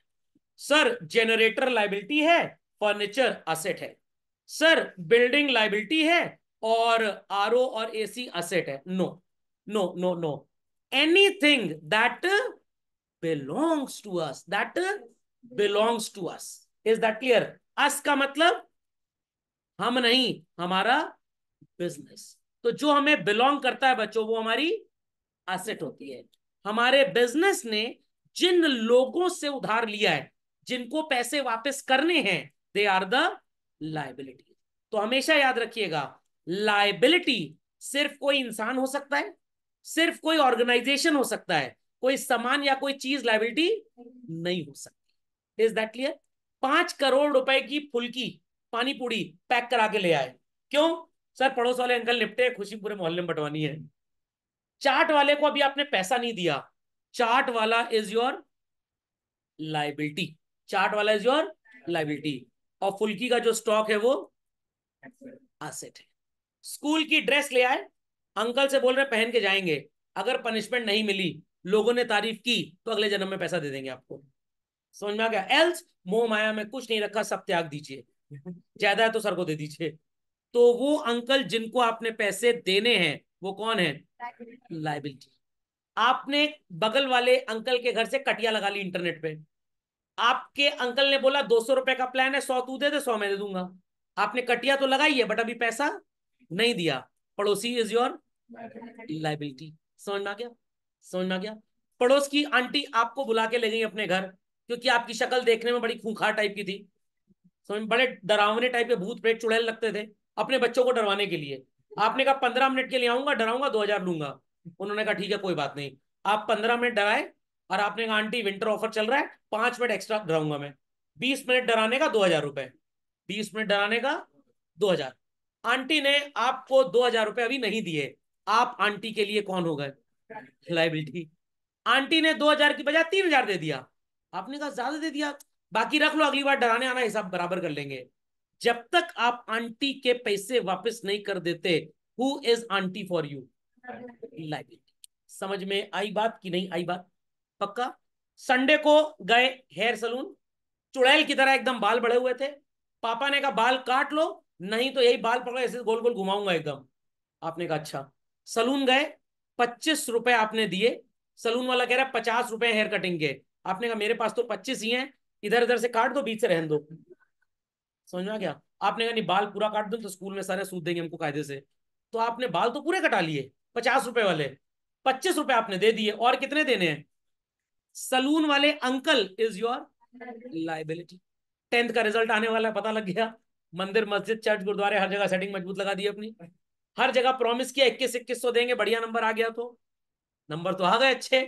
सर जेनरेटर लाइबिलिटी है फर्नीचर असेट है सर बिल्डिंग लाइबिलिटी है और आर और एसी असेट है no no no no anything that belongs to us that belongs to us is that clear us का मतलब हम नहीं हमारा बिजनेस तो जो हमें बिलोंग करता है बच्चों वो हमारी एसेट होती है हमारे बिजनेस ने जिन लोगों से उधार लिया है जिनको पैसे वापस करने हैं दे आर द लाइबिलिटी तो हमेशा याद रखिएगा लाइबिलिटी सिर्फ कोई इंसान हो सकता है सिर्फ कोई ऑर्गेनाइजेशन हो सकता है कोई सामान या कोई चीज लाइबिलिटी नहीं हो सकती इज दैट क्लियर पांच करोड़ रुपए की फुल्की पानी पूरी पैक करा के ले आए क्यों सर पड़ोस वाले अंकल निपटे खुशी पूरे मोहल्ले में बटवानी है चाट वाले को अभी आपने पैसा नहीं दिया चाट वाला इज योर लाइबिलिटी चाट वाला इज योर लाइबिलिटी और फुल्की का जो स्टॉक है वो एसेट है स्कूल की ड्रेस ले आए अंकल से बोल रहे पहन के जाएंगे अगर पनिशमेंट नहीं मिली लोगों ने तारीफ की तो अगले जन्म में पैसा दे देंगे आपको समझ में आ गया एल्स मोह माया में कुछ नहीं रखा सब त्याग दीजिए ज्यादा है तो सर को दे दीजिए तो वो अंकल जिनको आपने पैसे देने हैं वो कौन है लाइबिलिटी आपने बगल वाले अंकल के घर से कटिया लगा ली इंटरनेट पे आपके अंकल ने बोला दो सौ रुपए का प्लान है सौ तू दे दे सौ मैं दे दूंगा आपने कटिया तो लगाई है बट अभी पैसा नहीं दिया पड़ोसी इज योर लाइबिलिटी समझ में आ गया समझ में आ गया पड़ोस की आंटी आपको बुला के ले गई अपने घर क्योंकि आपकी शक्ल देखने में बड़ी खूंखार टाइप की थी समझ बड़े डरावने टाइप के भूत प्रेत चुड़ैल लगते थे अपने बच्चों को डरवाने के लिए आपने कहा पंद्रह मिनट के लिए आऊंगा डराऊंगा दो हजार लूंगा उन्होंने कहा ठीक है कोई बात नहीं आप पंद्रह मिनट डराए और आपने कहा आंटी विंटर ऑफर चल रहा है पांच मिनट एक्स्ट्रा डराऊंगा मैं बीस मिनट डराने का दो हजार रुपए बीस मिनट डराने का दो हजार आंटी ने आपको दो हजार रुपए अभी नहीं दिए आप आंटी के लिए कौन हो गए लाइबिलिटी आंटी ने दो हजार की बजाय तीन हजार दे दिया आपने कहा ज्यादा दे दिया बाकी रख लो अगली बार डराने आना हिसाब बराबर कर लेंगे जब तक आप आंटी के पैसे वापस नहीं कर देते who is aunty for you liability समझ में आई बात की नहीं आई बात पक्का संडे को गए हेयर सलून चुड़ैल की तरह एकदम बाल बड़े हुए थे पापा ने कहा बाल काट लो नहीं तो यही बाल पकड़ो ऐसे गोल गोल घुमाऊंगा एकदम आपने कहा अच्छा सलून गए पच्चीस रुपए आपने दिए सलून वाला कह रहा है पचास रुपए हेयर कटिंग के आपने कहा मेरे पास तो पच्चीस ही हैं इधर उधर से काट दो बीच से रहन दो समझ में क्या आपने कहा नहीं बाल पूरा काट दो तो स्कूल में सारे सूद देंगे हमको कायदे से तो आपने बाल तो पूरे कटा लिए पचास रुपए वाले पच्चीस रुपए आपने दे दिए और कितने देने हैं सलून वाले uncle is your liability tenth का रिजल्ट आने वाला है पता लग गया मंदिर मस्जिद चर्च गुरुद्वारे हर जगह सेटिंग मजबूत लगा दी अपनी हर जगह प्रॉमिस किया इक्कीस इक्कीस सौ देंगे बढ़िया नंबर आ गया तो नंबर तो आ गए अच्छे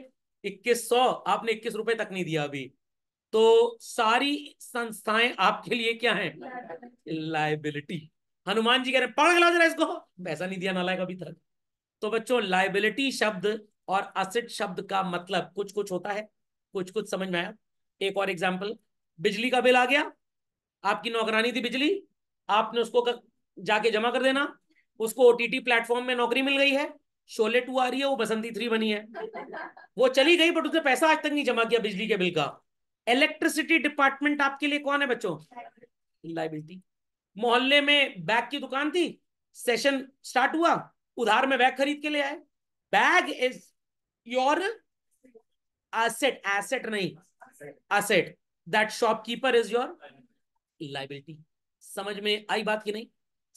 इक्कीस सौ आपने इक्कीस रुपए तक नहीं दिया अभी तो सारी संस्थाएं आपके लिए क्या है लाइबिलिटी हनुमान जी कह रहे पढ़ जरा इसको पैसा नहीं दिया नालायक अभी तक तो बच्चों लाइबिलिटी शब्द और असिट शब्द का मतलब कुछ कुछ होता है कुछ कुछ समझ में आया एक और एग्जाम्पल बिजली का बिल आ गया आपकी नौकरानी थी बिजली आपने उसको कर, जाके जमा कर देना उसको ओटीटी प्लेटफॉर्म में नौकरी मिल गई है शोले टू आ रही है वो बसंती थ्री बनी है वो चली गई बट उसने पैसा आज तक नहीं जमा किया बिजली के बिल का इलेक्ट्रिसिटी डिपार्टमेंट आपके लिए कौन है बच्चों लाइबिलिटी मोहल्ले में बैग की दुकान थी सेशन स्टार्ट हुआ उधार में बैग खरीद के ले आए bag is your asset asset नहीं asset that shopkeeper is your liability समझ में आई बात की नहीं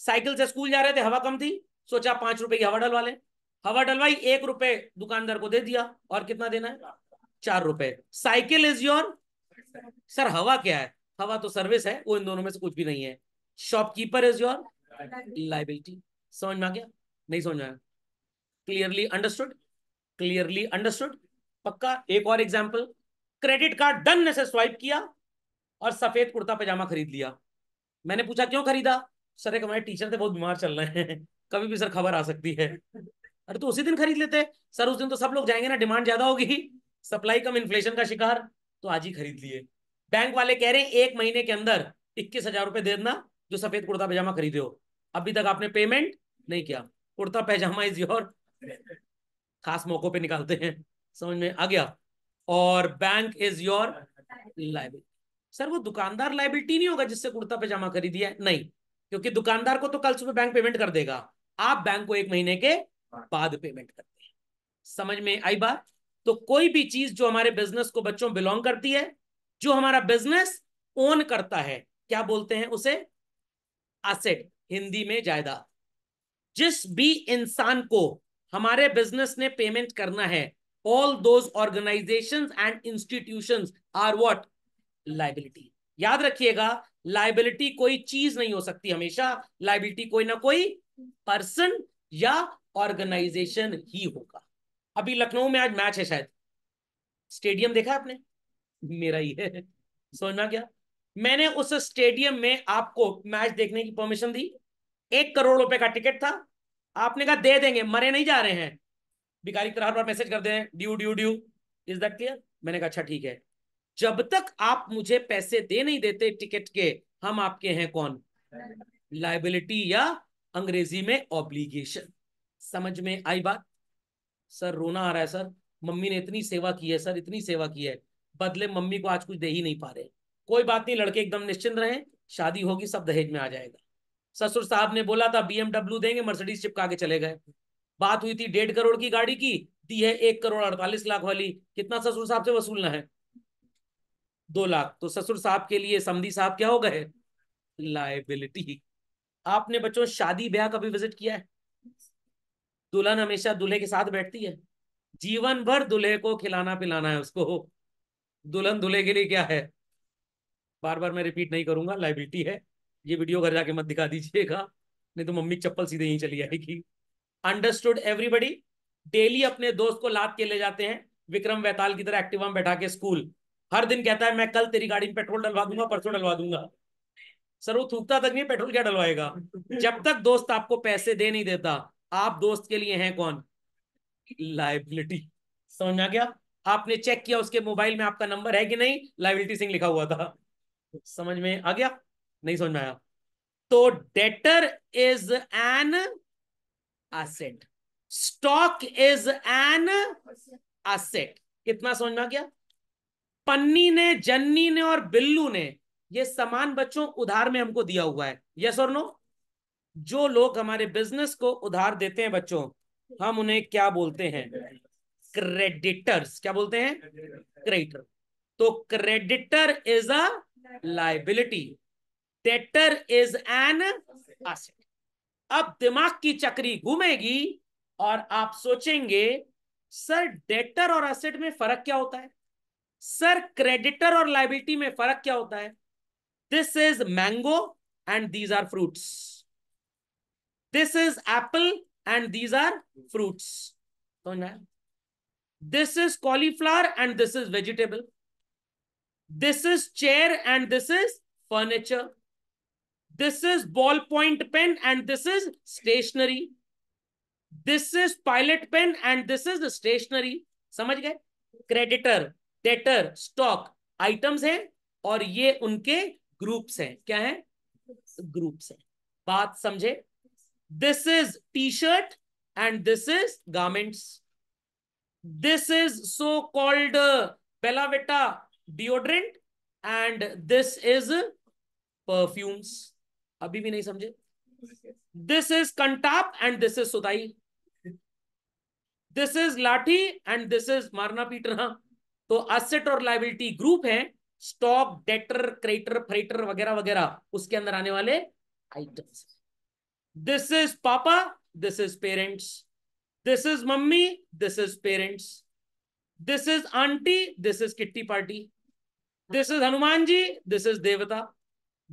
साइकिल से स्कूल जा रहे थे हवा कम थी सोचा पांच रुपए की हवा डलवा ले हवा डलवाई एक रुपए दुकानदार को दे दिया और कितना देना है चार रुपए साइकिल इज योर सर हवा क्या है हवा तो सर्विस है वो इन दोनों में से कुछ भी नहीं है शॉपकीपर इज योर लाइबिलिटी समझ में आ गया नहीं समझ में आया क्लियरली अंडरस्टूड क्लियरली अंडरस्टूड पक्का एक और एग्जाम्पल क्रेडिट कार्ड डन से स्वाइप किया और सफेद कुर्ता पजामा खरीद लिया मैंने पूछा क्यों खरीदा सर एक हमारे टीचर थे बहुत बीमार चल रहे हैं कभी भी सर खबर आ सकती है अरे तो उसी दिन खरीद लेते सर उस दिन तो सब लोग जाएंगे ना डिमांड ज्यादा होगी सप्लाई कम इन्फ्लेशन का शिकार तो आज ही खरीद लिए बैंक वाले कह रहे हैं एक महीने के अंदर इक्कीस हजार रुपए दे देना जो सफेद कुर्ता पैजामा खरीदे हो अभी तक आपने पेमेंट नहीं किया कुर्ता पैजामा इज योर खास मौकों पे निकालते हैं समझ में आ गया और bank is your liability sir वो दुकानदार लाइबिलिटी नहीं होगा जिससे कुर्ता पैजामा खरीदिया नहीं क्योंकि दुकानदार को तो कल सुबह बैंक पेमेंट कर देगा आप बैंक को एक महीने के बाद पेमेंट करते हैं समझ में आई बात तो कोई भी चीज जो हमारे बिजनेस को बच्चों बिलोंग करती है जो हमारा बिजनेस ओन करता है क्या बोलते हैं उसे असेट हिंदी में जायदाद जिस भी इंसान को हमारे बिजनेस ने पेमेंट करना है all those organisation and institution are what liability याद रखिएगा लाइबिलिटी कोई चीज नहीं हो सकती हमेशा लाइबिलिटी कोई ना कोई पर्सन या ऑर्गेनाइजेशन ही होगा अभी लखनऊ में आज मैच है शायद स्टेडियम देखा आपने मेरा ही है समझना क्या मैंने उस स्टेडियम में आपको मैच देखने की परमिशन दी एक करोड़ रुपए का टिकट था आपने कहा दे देंगे मरे नहीं जा रहे हैं बिकारी तरह मैसेज करते हैं due due due is that clear मैंने कहा अच्छा ठीक है जब तक आप मुझे पैसे दे नहीं देते टिकट के हम आपके हैं कौन लाइबिलिटी या अंग्रेजी में ऑब्लिगेशन समझ में आई बात सर रोना आ रहा है सर मम्मी ने इतनी सेवा की है सर इतनी सेवा की है बदले मम्मी को आज कुछ दे ही नहीं पा रहे कोई बात नहीं लड़के एकदम निश्चिंत रहे शादी होगी सब दहेज में आ जाएगा ससुर साहब ने बोला था बीएमडब्ल्यू देंगे मर्सिडीज चिपका के चले गए बात हुई थी डेढ़ करोड़ की गाड़ी की दी है एक करोड़ अड़तालीस लाख वाली कितना ससुर साहब से वसूलना है दो लाख तो ससुर साहब के लिए समी साहब क्या हो गए लाइबिलिटी आपने बच्चों शादी ब्याह का भी विजिट किया है दुल्हन हमेशा दूल्हे के साथ बैठती है जीवन भर दूल्हे को खिलाना पिलाना है उसको दुल्हन दूल्हे के लिए क्या है बार बार मैं रिपीट नहीं करूंगा लाइबिलिटी है ये वीडियो घर जाके मत दिखा दीजिएगा नहीं तो मम्मी चप्पल सीधे यहीं चली आएगी अंडरस्टूड एवरीबडी डेली अपने दोस्त को लाद के ले जाते हैं विक्रम वैताल की तरह एक्टिवा में बैठा के स्कूल हर दिन कहता है मैं कल तेरी गाड़ी में पेट्रोल डलवा दूंगा परसों डलवा दूंगा सर वो थूकता तक नहीं पेट्रोल क्या डलवाएगा जब तक दोस्त आपको पैसे दे नहीं देता आप दोस्त के लिए हैं कौन लाइबिलिटी समझ आ गया आपने चेक किया उसके मोबाइल में आपका नंबर है कि नहीं लाइबिलिटी सिंह लिखा हुआ था समझ में आ गया नहीं समझ में आया तो debtor is an asset stock is an asset कितना समझ में आ गया पन्नी ने जन्नी ने और बिल्लू ने ये सामान बच्चों उधार में हमको दिया हुआ है यस और नो जो लोग हमारे बिजनेस को उधार देते हैं बच्चों हम उन्हें क्या बोलते हैं क्रेडिटर्स क्या बोलते हैं क्रेडिटर तो creditor is a liability debtor is an asset अब दिमाग की चक्री घूमेगी और आप सोचेंगे सर डेटर और एसेट में फर्क क्या होता है सर क्रेडिटर और लाइबिलिटी में फर्क क्या होता है this is mango and these are fruits this is apple and these are fruits this is cauliflower and this is vegetable this is chair and this is furniture this is ball point pen and this is stationery this is Pilot pen and this is stationery समझ गए creditor debtor stock items हैं और ये उनके groups हैं क्या है groups हैं बात समझे this is T shirt and this is garments this is so called Bella Vita deodorant and this is perfumes अभी भी नहीं समझे दिस इज कंटाप एंड दिस इज सुदाई दिस इज लाठी एंड दिस इज मारना पीटना तो असेट और लाइबिलिटी ग्रुप है स्टॉक डेटर क्रेटर फ्रेटर वगैरह वगैरह उसके अंदर आने वाले items this is papa this is parents this is mummy this is parents this is aunty this is kitty party this is Hanuman ji this is देवता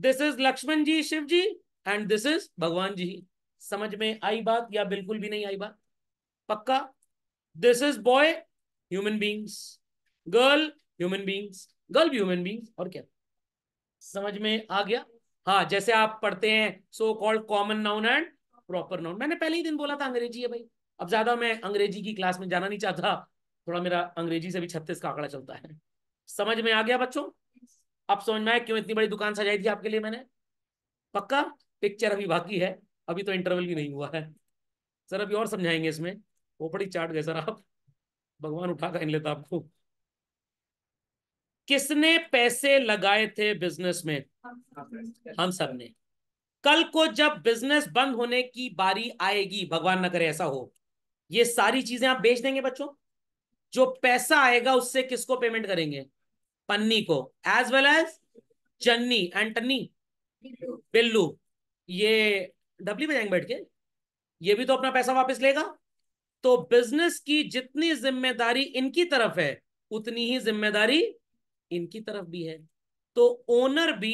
this is Lakshman ji Shiv ji and this is भगवान जी समझ में आई बात या बिल्कुल भी नहीं आई बात पक्का this is boy human beings girl human beings girl भी ह्यूमन बींग्स और क्या समझ में आ गया हाँ जैसे आप पढ़ते हैं so called common noun and proper noun मैंने पहले ही दिन बोला था अंग्रेजी है भाई अब ज्यादा मैं अंग्रेजी की क्लास में जाना नहीं चाहता थोड़ा मेरा अंग्रेजी से भी छत्तीस का आंकड़ा चलता है समझ में आ गया बच्चों अब समझ में आया क्यों इतनी बड़ी दुकान सजाई थी आपके लिए मैंने पक्का पिक्चर अभी बाकी है अभी तो इंटरवल भी नहीं हुआ है सर अभी और समझाएंगे इसमें वो बड़ी चाट गए सर आप भगवान उठा कर लेता आपको किसने पैसे लगाए थे बिजनेस में हम सब ने कल को जब बिजनेस बंद होने की बारी आएगी भगवान ना करे ऐसा हो ये सारी चीजें आप बेच देंगे बच्चों जो पैसा आएगा उससे किसको पेमेंट करेंगे पन्नी को as well as Channi Antony Billu ये डबली बजाय बैठ के ये भी तो अपना पैसा वापस लेगा तो बिजनेस की जितनी जिम्मेदारी इनकी तरफ है उतनी ही जिम्मेदारी इनकी तरफ भी है तो ओनर भी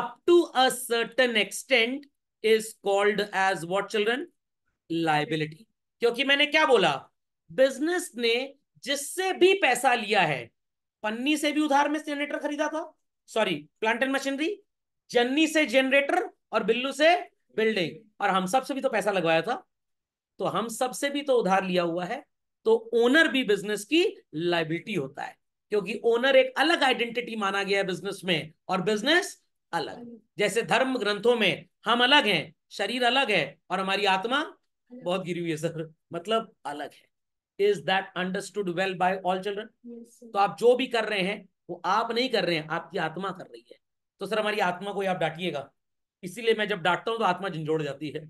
up to a certain extent is called as what children liability क्योंकि मैंने क्या बोला बिजनेस ने जिससे भी पैसा लिया है पन्नी से भी उधार में जनरेटर खरीदा था सॉरी प्लांट एंड मशीनरी जन्नी से जनरेटर और बिल्लू से बिल्डिंग और हम सबसे भी तो पैसा लगवाया था तो हम सबसे भी तो उधार लिया हुआ है तो ओनर भी बिजनेस की लाइबिलिटी होता है क्योंकि ओनर एक अलग आइडेंटिटी माना गया है बिजनेस में और बिजनेस अलग जैसे धर्म ग्रंथों में हम अलग हैं शरीर अलग है और हमारी आत्मा बहुत गिरी हुई है सर मतलब अलग है is that understood well by all children तो आप जो भी कर रहे हैं वो आप नहीं कर रहे हैं आपकी आत्मा कर रही है तो सर हमारी आत्मा को आप डांटिएगा इसीलिए मैं जब डांटता हूँ तो आत्मा झंझोड़ जाती है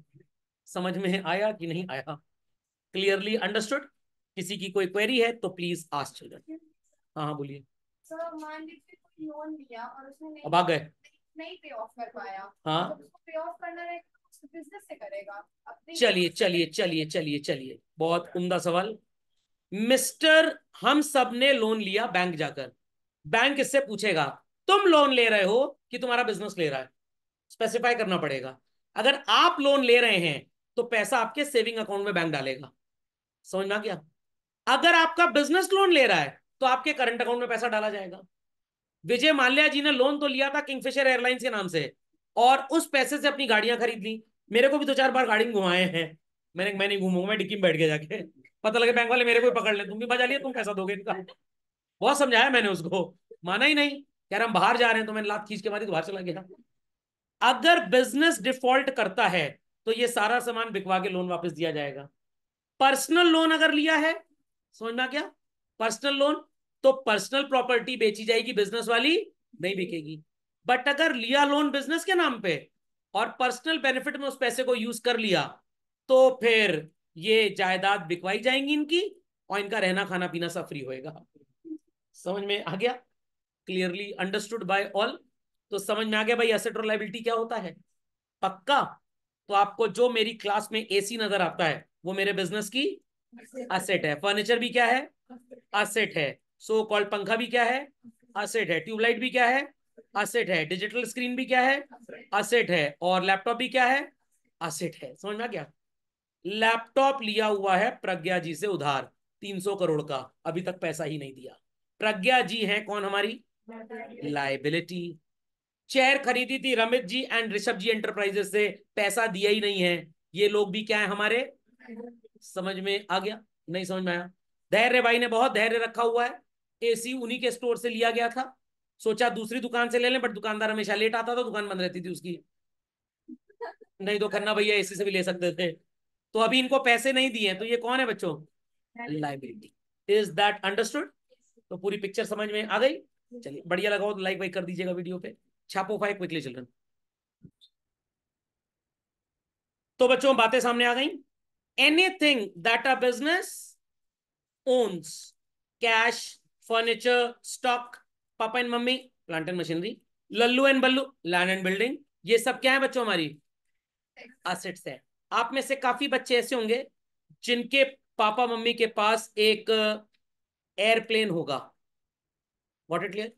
समझ में आया कि नहीं आया क्लियरली अंडरस्टूड किसी की कोई क्वेरी है तो प्लीज आस्क चिल्ड्रन हाँ हाँ बोलिए अब आ गए हाँ तो तो चलिए चलिए चलिए चलिए चलिए बहुत उम्दा सवाल मिस्टर हम सब ने लोन लिया बैंक जाकर बैंक इससे पूछेगा तुम लोन ले रहे हो कि तुम्हारा बिजनेस ले रहा है स्पेसिफाई करना पड़ेगा अगर आप लोन ले रहे हैं तो पैसा आपके सेविंग अकाउंट में बैंक डालेगा समझना क्या अगर आपका बिजनेस लोन ले रहा है तो आपके करंट अकाउंट में पैसा डाला जाएगा विजय माल्या जी ने लोन तो लिया था किंगफिशर एयरलाइंस के नाम से और उस पैसे से अपनी गाड़ियां खरीद ली मेरे को भी दो चार बार गाड़ी घुमाए हैं मैंने मैं नहीं घूमूंगा मैं डिक्की में बैठ गया जाके पता लगे बैंक वाले मेरे को पकड़ ले तुम भी बजा लिया तुम कैसा दोगे इनका बहुत समझाया मैंने उसको माना ही नहीं यार हम बाहर जा रहे हैं तो मैंने लात खींच के मारी तो बाहर चला गया अगर बिजनेस डिफॉल्ट करता है तो ये सारा सामान बिकवा के लोन वापस दिया जाएगा पर्सनल लोन अगर लिया है समझना क्या पर्सनल लोन तो पर्सनल प्रॉपर्टी बेची जाएगी बिजनेस वाली नहीं बिकेगी बट अगर लिया लोन बिजनेस के नाम पे और पर्सनल बेनिफिट में उस पैसे को यूज कर लिया तो फिर ये जायदाद बिकवाई जाएंगी इनकी और इनका रहना खाना पीना सब फ्री होएगा समझ में आ गया क्लियरली अंडरस्टूड बाय ऑल तो समझ में आ गया भाई एसेट और लाइबिलिटी क्या होता है पक्का तो आपको जो मेरी क्लास में एसी नजर आता है वो मेरे बिजनेस की असेट है फर्नीचर भी क्या है असेट है सो so, कॉल पंखा भी क्या है असेट है ट्यूबलाइट भी क्या है असेट है डिजिटल स्क्रीन भी क्या है असेट है और लैपटॉप भी क्या है असेट है समझ में आ गया लैपटॉप लिया हुआ है प्रज्ञा जी से उधार तीन सौ करोड़ का अभी तक पैसा ही नहीं दिया प्रज्ञा जी है कौन हमारी लाइबिलिटी चेयर खरीदी थी रमित जी एंड ऋषभ जी एंटरप्राइजेस से पैसा दिया ही नहीं है ये लोग भी क्या है हमारे समझ में आ गया नहीं समझ में आया धैर्य भाई ने बहुत धैर्य रखा हुआ है एसी उन्हीं के स्टोर से लिया गया था सोचा दूसरी दुकान से ले लें बट दुकानदार हमेशा लेट आता था दुकान बंद रहती थी उसकी नहीं तो खन्ना भैया एसी से भी ले सकते थे तो अभी इनको पैसे नहीं दिए तो ये कौन है बच्चों लाइबिलिटी इज दैट अंडरस्टूड तो पूरी पिक्चर समझ में आ गई चलिए बढ़िया लगाओ तो लाइक वाइक कर दीजिएगा वीडियो पे छापो फाइव क्विकली चिल्ड्रन तो बच्चों बातें सामने आ गई anything that are business owns cash, furniture, stock, papa and mummy plant and machinery lallu and ballu land and building ये सब क्या है बच्चों हमारी असेट्स है आप में से काफी बच्चे ऐसे होंगे जिनके पापा मम्मी के पास एक एयरप्लेन uh, होगा वॉट इट क्लियर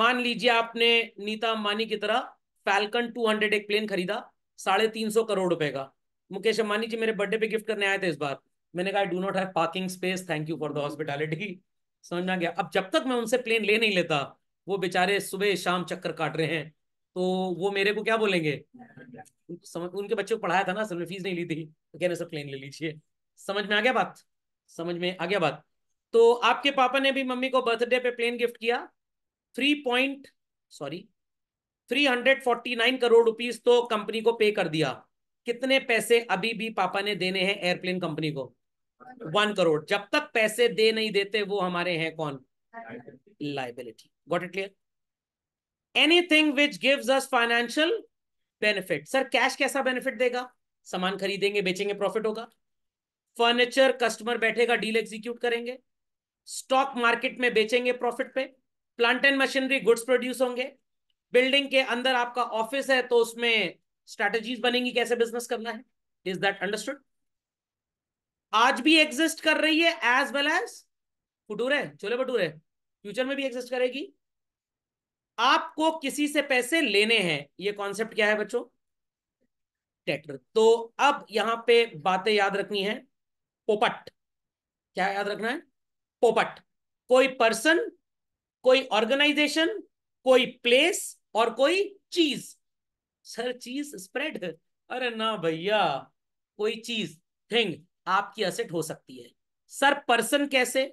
मान लीजिए आपने नीता अंबानी की तरह फैल्कन 200 एक प्लेन खरीदा साढ़े तीन सौ करोड़ रुपए का मुकेश अंबानी जी मेरे बर्थडे पे गिफ्ट करने आए थे इस बार मैंने कहा do not have parking space thank you for the hospitality समझ में आ गया अब जब तक मैं उनसे प्लेन ले नहीं लेता वो बेचारे सुबह शाम चक्कर काट रहे हैं तो वो मेरे को क्या बोलेंगे समझ उनके बच्चे को पढ़ाया था ना सर ने फीस नहीं ली थी तो कह रहे सर प्लेन ले लीजिए समझ में आ गया बात समझ में आ गया बात तो आपके पापा ने भी मम्मी को बर्थडे पे प्लेन गिफ्ट किया three point sorry three hundred forty nine crore rupees तो कंपनी को पे कर दिया कितने पैसे अभी भी पापा ने देने हैं एयरप्लेन कंपनी को वन करोड़ जब तक पैसे दे नहीं देते वो हमारे हैं कौन liability got it clear anything which gives us financial benefit sir cash कैसा बेनिफिट देगा सामान खरीदेंगे बेचेंगे प्रॉफिट होगा फर्नीचर कस्टमर बैठेगा डील एग्जीक्यूट करेंगे स्टॉक मार्केट में बेचेंगे प्रॉफिट पे plant and machinery goods produce होंगे बिल्डिंग के अंदर आपका ऑफिस है तो उसमें स्ट्रेटेजी बनेंगी कैसे बिजनेस करना है इज दैट अंडरस्टूड आज भी एग्जिस्ट कर रही है एज वेल एज है छोले भटूरे फ्यूचर में भी एग्जिस्ट करेगी आपको किसी से पैसे लेने हैं ये कॉन्सेप्ट क्या है बच्चों टेटर तो अब यहां पे बातें याद रखनी है पोपट क्या याद रखना है पोपट कोई पर्सन कोई ऑर्गेनाइजेशन कोई प्लेस और कोई चीज सर चीज स्प्रेड अरे ना भैया कोई चीज थिंग आपकी असेट हो सकती है सर पर्सन कैसे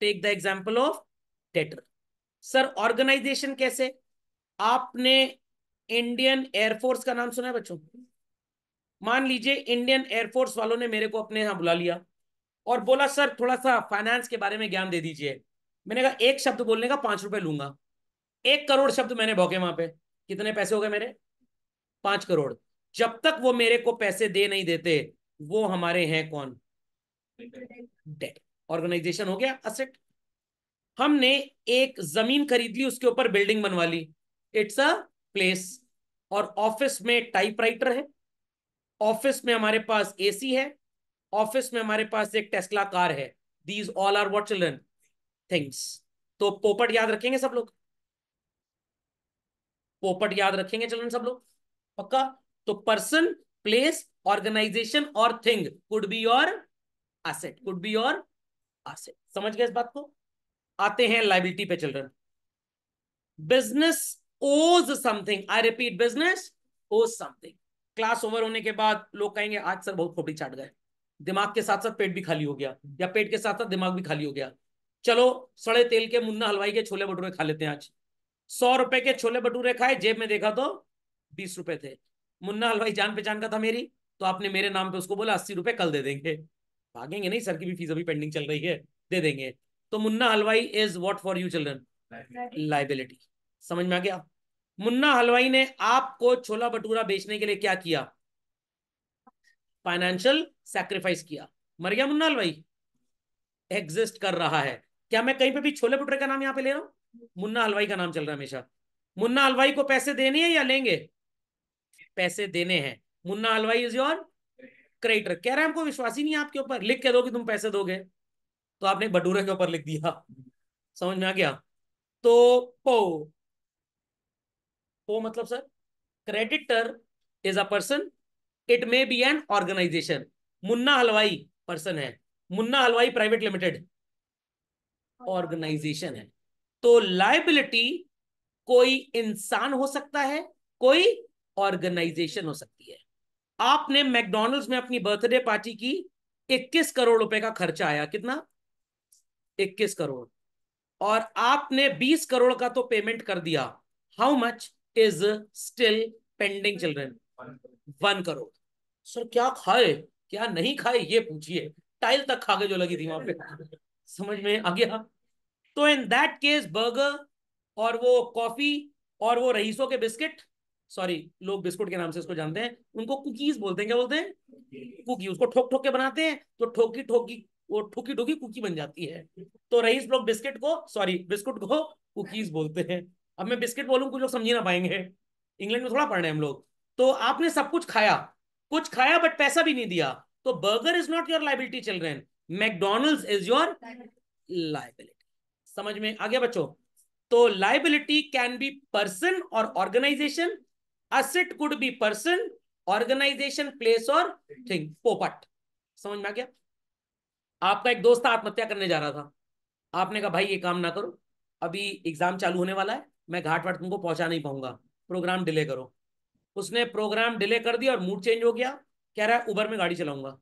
take the example of debtor sir organisation कैसे आपने इंडियन एयरफोर्स का नाम सुना है बच्चों मान लीजिए इंडियन एयरफोर्स वालों ने मेरे को अपने यहां बुला लिया और बोला सर थोड़ा सा फाइनेंस के बारे में ज्ञान दे दीजिए मैंने कहा एक शब्द बोलने का पांच रुपए लूंगा एक करोड़ शब्द मैंने भोगे वहां पे कितने पैसे हो गए मेरे पांच करोड़ जब तक वो मेरे को पैसे दे नहीं देते वो हमारे हैं कौन डेट ऑर्गेनाइजेशन हो गया असेट हमने एक जमीन खरीद ली उसके ऊपर बिल्डिंग बनवा ली इट्स अ प्लेस और ऑफिस में टाइपराइटर है ऑफिस में हमारे पास एसी है ऑफिस में हमारे पास एक टेस्ला कार है these all are what children things तो पोपट याद रखेंगे सब लोग पोपट याद रखेंगे चिल्ड्रन सब लोग पक्का तो पर्सन प्लेस ऑर्गेनाइजेशन और thing could be your asset could be your asset समझ गए इस बात को आते हैं लाइबिलिटी पे children business owes something I repeat business owes something class over होने के बाद लोग कहेंगे आज सर बहुत खोपड़ी चाट गए दिमाग के साथ साथ पेट भी खाली हो गया या पेट के साथ साथ दिमाग भी खाली हो गया चलो सड़े तेल के मुन्ना हलवाई के छोले भटूरे खा लेते हैं आज सौ रुपए के छोले भटूरे खाए जेब में देखा तो बीस रुपए थे मुन्ना हलवाई जान पहचान का था मेरी तो आपने मेरे नाम पे उसको बोला अस्सी रुपए कल दे देंगे भागेंगे नहीं सर की भी फीस अभी पेंडिंग चल रही है दे देंगे तो Munna Halwai is what for you children liability समझ में आ गया मुन्ना हलवाई ने आपको छोला भटूरा बेचने के लिए क्या किया फाइनेंशियल सैक्रिफाइस किया मर गया मुन्ना हलवाई एग्जिस्ट कर रहा है क्या मैं कहीं पे भी छोले भटूरे का नाम यहाँ पे ले रहा हूँ मुन्ना हलवाई का नाम चल रहा है हमेशा मुन्ना हलवाई को पैसे देने हैं या लेंगे पैसे देने हैं Munna Halwai is your creditor कह रहा है हमको विश्वास ही नहीं आपके ऊपर लिख के दो कि तुम पैसे दोगे तो आपने भटूरे के ऊपर लिख दिया समझ में आ गया तो पो पो मतलब sir creditor is a person it may be an organisation Munna Halwai person है मुन्ना हलवाई प्राइवेट लिमिटेड ऑर्गेनाइजेशन है तो लाइबिलिटी कोई इंसान हो सकता है कोई ऑर्गेनाइजेशन हो सकती है आपने मैकडोनल्ड्स में अपनी बर्थडे पार्टी की 21 करोड़ रुपए का खर्चा आया कितना 21 करोड़ और आपने 20 करोड़ का तो पेमेंट कर दिया how much is still pending children one crore sir क्या खाए क्या नहीं खाए ये पूछिए टाइल तक खा गए जो लगी थी वहां पे समझ में आ गया तो इन दैट केस बर्गर और वो कॉफी और वो रईसों के बिस्किट सॉरी लोग बिस्कुट के नाम से इसको जानते हैं उनको कुकीज बोलते हैं क्या बोलते हैं कुकी उसको ठोक ठोक के बनाते हैं तो ठोकी ठोकी वो ठोकी ठोकी कुकी बन जाती है तो रईस लोग बिस्किट को सॉरी बिस्कुट को कुकीज बोलते हैं अब मैं बिस्किट बोलूँ कुछ लोग समझी ना पाएंगे इंग्लैंड में थोड़ा पढ़ रहे हैं हम लोग तो आपने सब कुछ खाया कुछ खाया बट पैसा भी नहीं दिया तो burger is not your liability children McDonald is your liability समझ में आ गया बच्चों तो लाइबिलिटी कैन बी पर्सन और organisation asset could be person organisation place और थिंग पोपट समझ में आ गया आपका एक दोस्त आत्महत्या करने जा रहा था आपने कहा भाई ये काम ना करो अभी एग्जाम चालू होने वाला है मैं घाट वाट तुमको पहुंचा नहीं पाऊंगा प्रोग्राम डिले करो उसने प्रोग्राम डिले कर दिया और मूड चेंज हो गया कह रहा है उबर में गाड़ी चलाऊंगा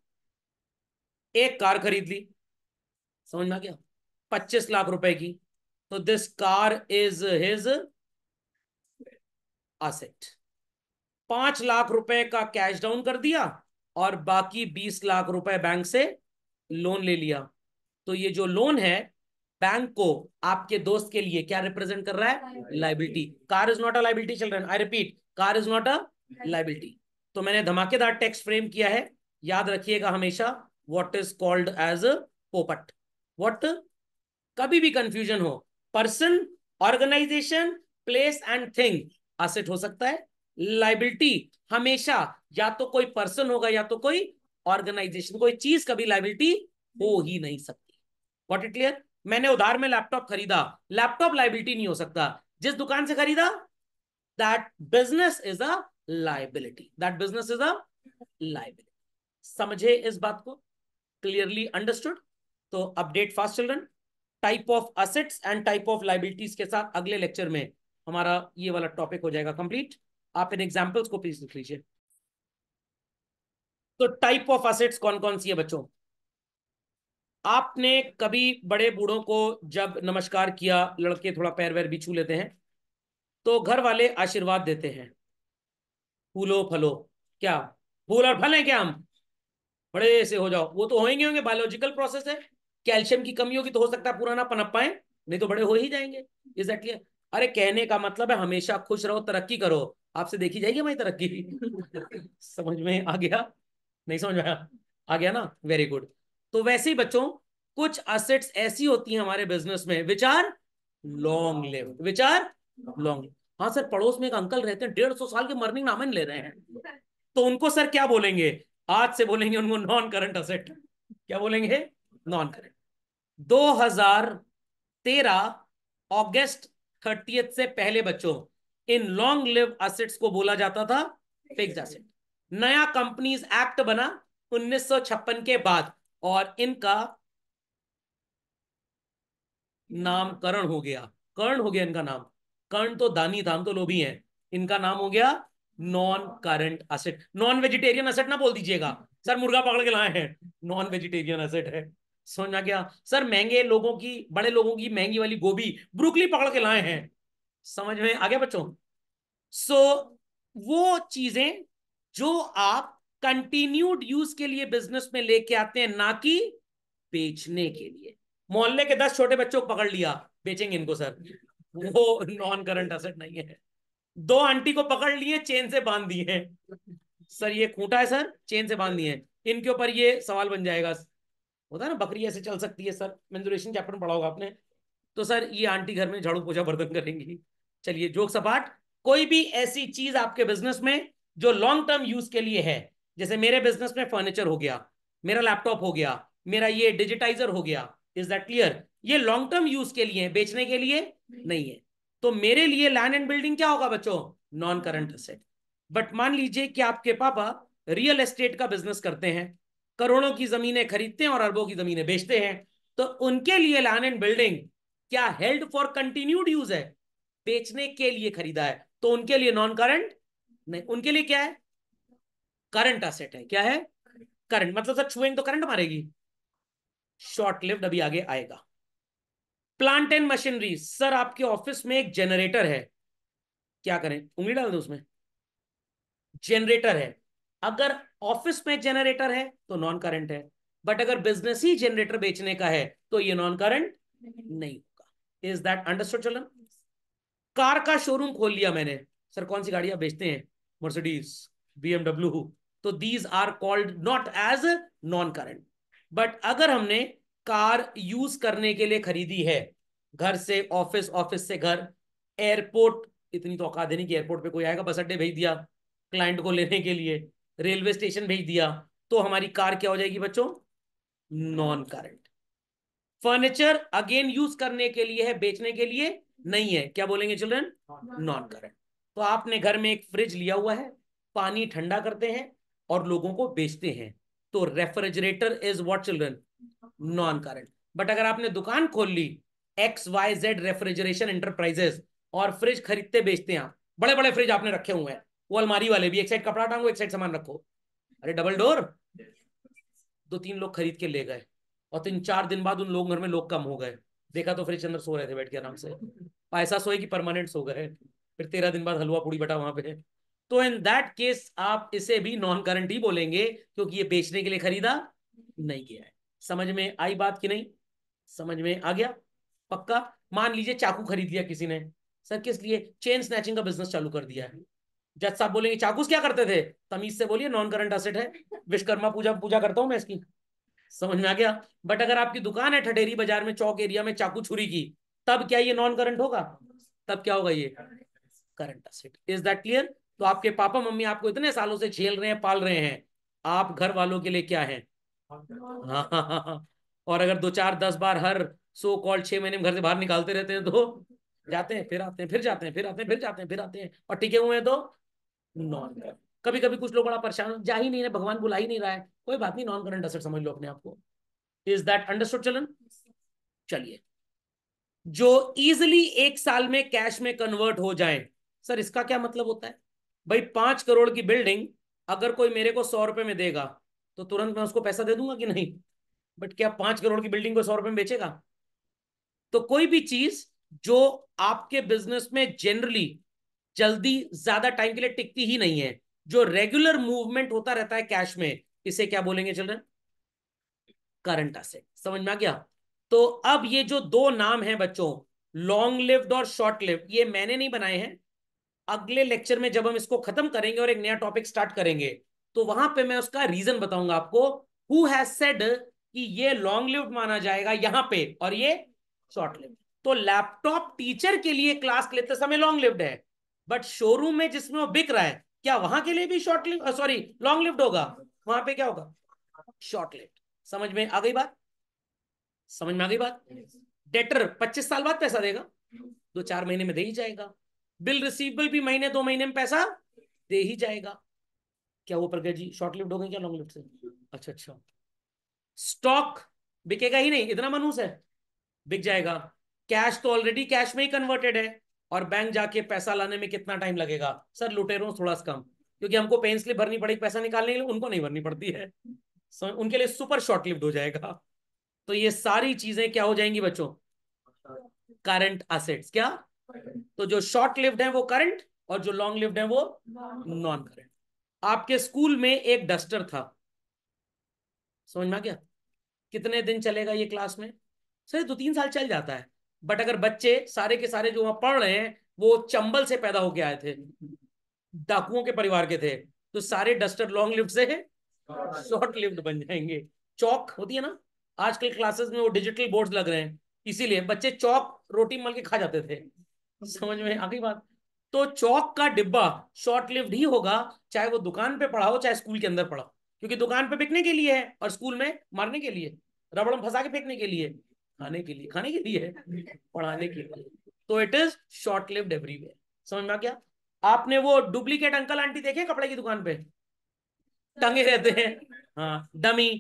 एक कार खरीद ली समझ में आ गया पच्चीस लाख रुपए की तो this car is his asset पांच लाख रुपए का कैश डाउन कर दिया और बाकी बीस लाख रुपए बैंक से लोन ले लिया तो ये जो लोन है बैंक को आपके दोस्त के लिए क्या रिप्रेजेंट कर रहा है liability car is not a liability children I repeat car is not a liability तो मैंने धमाकेदार टेक्स्ट फ्रेम किया है याद रखिएगा हमेशा वॉट इज कॉल्ड एज पोपट वॉट कभी भी कंफ्यूजन हो person organisation place and thing asset हो सकता है लाइबिलिटी हमेशा या तो कोई पर्सन होगा या तो कोई ऑर्गेनाइजेशन कोई चीज कभी लाइबिलिटी हो ही नहीं सकती वॉट इट क्लियर मैंने उधार में लैपटॉप खरीदा लैपटॉप लाइबिलिटी नहीं हो सकता जिस दुकान से खरीदा that business is a liability that business is a liability समझे इस बात को क्लियरली अंडरस्टूड तो update fast children type of assets and type of liabilities के साथ अगले लेक्चर में हमारा ये वाला टॉपिक हो जाएगा कंप्लीट आप इन एग्जाम्पल्स को प्लीज लिख लीजिए तो टाइप ऑफ असेट्स कौन कौन सी है बच्चों आपने कभी बड़े बूढ़ों को जब नमस्कार किया लड़के थोड़ा पैर वैर भी छू लेते हैं तो घर वाले आशीर्वाद देते हैं फूलो फलो क्या फूल और फल है क्या हम बड़े ऐसे हो जाओ वो तो होंगे होंगे बायोलॉजिकल प्रोसेस है कैल्शियम की कमी होगी तो हो सकता है पुराना पनप पाए नहीं तो बड़े हो ही जाएंगे exactly. अरे कहने का मतलब है हमेशा खुश रहो तरक्की करो आपसे देखी जाएगी हमारी तरक्की समझ में आ गया नहीं समझ आया आ गया ना वेरी गुड तो वैसे ही बच्चों कुछ असेट्स ऐसी होती हैं हमारे बिजनेस में विचार लॉन्ग लिव विचार लॉन्ग हाँ सर पड़ोस में एक अंकल रहते हैं डेढ़ सौ साल के मर्निंग नामन ले रहे हैं तो उनको सर क्या बोलेंगे आज से बोलेंगे उनको नॉन करंट असेट क्या बोलेंगे नॉन करंट 2013 अगस्त थर्टीएथ से पहले बच्चों इन लॉन्ग लिव असेट्स को बोला जाता था फिक्स असेट नया कंपनीज एक्ट बना 1956 के बाद और इनका नामकरण हो गया कर्ण हो गया इनका नाम कर्ण तो दानी धाम तो लोभी है इनका नाम हो गया non current asset non vegetarian asset ना बोल दीजिएगा सर मुर्गा पकड़ के लाए हैं नॉन वेजिटेरियन असेट है समझ क्या सर महंगे लोगों की बड़े लोगों की महंगी वाली गोभी ब्रुकली पकड़ के लाए हैं समझ में आ गया बच्चों सो so, वो चीजें जो आप कंटिन्यूड यूज के लिए बिजनेस में लेके आते हैं ना कि बेचने के लिए मोहल्ले के दस छोटे बच्चों को पकड़ लिया बेचेंगे इनको सर वो नॉन करंट असेट नहीं है दो आंटी को पकड़ लिए चेन से बांध दिए सर ये खूंटा है सर चेन से बांध दिए इनके ऊपर ये सवाल बन जाएगा होता है ना बकरी ऐसे चल सकती है सर मेंजुरेशन चैप्टर पढ़ा होगा आपने तो सर ये आंटी घर में झाड़ू पोछा बर्तन करेंगी चलिए जोक सपाट कोई भी ऐसी चीज आपके बिजनेस में जो लॉन्ग टर्म यूज के लिए है जैसे मेरे बिजनेस में फर्नीचर हो गया मेरा लैपटॉप हो गया मेरा ये डिजिटाइजर हो गया इज दैट क्लियर ये लॉन्ग टर्म यूज के लिए है बेचने के लिए नहीं है तो मेरे लिए लैंड एंड बिल्डिंग क्या होगा बच्चों नॉन करंट असेट बट मान लीजिए कि आपके पापा रियल एस्टेट का बिजनेस करते हैं करोड़ों की जमीनें खरीदते हैं और अरबों की जमीनें बेचते हैं तो उनके लिए लैंड एंड बिल्डिंग क्या हेल्ड फॉर कंटिन्यूड यूज है बेचने के लिए खरीदा है तो उनके लिए नॉन करंट नहीं उनके लिए क्या है करंट असेट है क्या है करंट मतलब सर छुएंगे तो करंट मारेगी शॉर्ट लिफ्ट अभी आगे आएगा प्लांट एंड मशीनरी सर आपके ऑफिस में एक जनरेटर है क्या करें उंगली डाल दो उसमें जनरेटर है अगर ऑफिस में जनरेटर है तो नॉन करंट है बट अगर बिजनेस ही जनरेटर बेचने का है तो ये नॉन करंट नहीं इज दैट अंडरस्टूड चलन कार का शोरूम खोल लिया मैंने सर कौन सी गाड़ियां बेचते हैं मर्सिडीज बीएमडब्ल्यू तो these are called not as non current but अगर हमने कार यूज करने के लिए खरीदी है घर से ऑफिस ऑफिस से घर एयरपोर्ट इतनी तो औकात नहीं कि एयरपोर्ट पे कोई आएगा बस अड्डे भेज दिया क्लाइंट को लेने के लिए रेलवे स्टेशन भेज दिया तो हमारी कार क्या हो जाएगी बच्चों non current furniture again use करने के लिए है बेचने के लिए नहीं है क्या बोलेंगे चिल्ड्रन नॉन करंट तो आपने घर में एक फ्रिज लिया हुआ है पानी ठंडा करते हैं और लोगों को बेचते हैं तो refrigerator is what children non current but अगर आपने दुकान खोल ली X Y Z refrigeration enterprises और फ्रिज खरीदते बेचते हैं आप बड़े बड़े फ्रिज आपने रखे हुए हैं वो अलमारी वाले भी एक साइड कपड़ा टांगो एक साइड सामान रखो अरे डबल डोर दो तीन लोग खरीद के ले गए और तीन चार दिन बाद उन लोग घर में लोग कम हो गए देखा तो फ्रिज अंदर सो रहे थे बैठ के आराम से पैसा सोए कि परमानेंट सो गए फिर तेरह दिन बाद हलवा पूड़ी बटा वहां पे तो इन दैट केस आप इसे भी नॉन करंट ही बोलेंगे क्योंकि ये बेचने के लिए खरीदा नहीं गया है समझ में आई बात कि नहीं समझ में आ गया पक्का मान लीजिए चाकू खरीद लिया किसी ने सर किस लिए चेन स्नैचिंग का बिजनेस चालू कर दिया है जज साहब बोलेंगे चाकूस क्या करते थे तमीज से बोलिए नॉन करंट असेट है विश्वकर्मा पूजा पूजा करता हूं मैं इसकी समझ में आ गया बट अगर आपकी दुकान है ठटेरी बाजार में चौक एरिया में चाकू छुरी की तब क्या ये नॉन करंट होगा तब क्या होगा ये current asset is that clear तो आपके पापा मम्मी आपको इतने सालों से झेल रहे हैं पाल रहे हैं आप घर वालों के लिए क्या है और अगर दो चार दस बार हर सो कॉल छह महीने में घर से बाहर निकालते रहते हैं तो जाते हैं फिर आते हैं फिर जाते हैं फिर आते हैं फिर जाते हैं फिर आते हैं और टिके हुए हैं तो नॉन करंट कभी कभी कुछ लोग बड़ा परेशान जा ही नहीं है भगवान बुला ही नहीं रहा है कोई बात नहीं नॉन करंट असर समझ लो अपने आप को इज दैट अंडरस्टूड चलन चलिए जो इजिली एक साल में कैश में कन्वर्ट हो जाए सर इसका क्या मतलब होता है भाई पांच करोड़ की बिल्डिंग अगर कोई मेरे को सौ रुपए में देगा तो तुरंत मैं उसको पैसा दे दूंगा कि नहीं बट क्या पांच करोड़ की बिल्डिंग को सौ रुपए में बेचेगा तो कोई भी चीज जो आपके बिजनेस में जनरली जल्दी ज्यादा टाइम के लिए टिकती ही नहीं है जो रेगुलर मूवमेंट होता रहता है कैश में इसे क्या बोलेंगे चिल्ड्रन करंट असेट समझ में आ गया तो अब ये जो दो नाम है बच्चों लॉन्ग लिव्ड और शॉर्ट लिव्ड ये मैंने नहीं बनाए हैं अगले लेक्चर में जब हम इसको खत्म करेंगे और एक नया टॉपिक स्टार्ट करेंगे तो वहां पे मैं उसका रीजन बताऊंगा आपको हु हैज सेड कि ये लॉन्ग लिव्ड माना जाएगा यहां पे और ये शॉर्ट लिव्ड तो लैपटॉप टीचर के लिए क्लास लेते समय लॉन्ग लिव्ड है बट शोरूम में जिसमें वो बिक रहा है क्या वहां के लिए भी short live sorry long lived होगा वहां पे क्या होगा शॉर्ट लिफ्ट समझ में आ गई बात समझ में आ गई बात डेटर पच्चीस साल बाद पैसा देगा दो चार महीने में दे ही जाएगा बिल रिसीवेबल भी महीने दो महीने में पैसा दे ही जाएगा क्या वो प्रज्ञा जी शॉर्ट लिफ्ट हो गए क्या लॉन्ग लिफ्ट से अच्छा अच्छा स्टॉक बिकेगा ही नहीं इतना मनूस है बिक जाएगा कैश तो ऑलरेडी कैश में ही कन्वर्टेड है और बैंक जाके पैसा लाने में कितना टाइम लगेगा सर लुटेरों थोड़ा सा कम क्योंकि हमको पेन स्लिप भरनी पड़ेगी पैसा निकालने के लिए उनको नहीं भरनी पड़ती है उनके लिए सुपर शॉर्ट लिफ्ट हो जाएगा तो ये सारी चीजें क्या हो जाएंगी बच्चों करंट असेट्स क्या तो जो शॉर्ट लिफ्ट है वो करंट और जो लॉन्ग लिफ्ट है वो नॉन करंट आपके स्कूल में एक डस्टर था समझ में आ गया कितने दिन चलेगा ये क्लास में सर दो तीन साल चल जाता है बट अगर बच्चे सारे के सारे जो वहां पढ़ रहे हैं वो चंबल से पैदा होके आए थे डाकुओं के परिवार के थे तो सारे डस्टर लॉन्ग लिफ्ट से शॉर्ट लिफ्ट बन जाएंगे चौक होती है ना आजकल क्लासेस में वो डिजिटल बोर्ड लग रहे हैं इसीलिए बच्चे चौक रोटी मल के खा जाते थे समझ में आखिरी बात तो चौक का डिब्बा शॉर्ट लिफ्ट ही होगा चाहे वो दुकान पे पढ़ा हो चाहे स्कूल के अंदर पढ़ाओ क्योंकि दुकान पे बिकने के लिए है और स्कूल में मारने के लिए रबड़ फंसा के फेंकने के लिए खाने के लिए खाने के लिए पढ़ाने के लिए तो it is short lived everywhere समझ में आ गया आपने वो डुप्लीकेट अंकल आंटी देखे कपड़े की दुकान पे टंगे रहते हैं हाँ डमी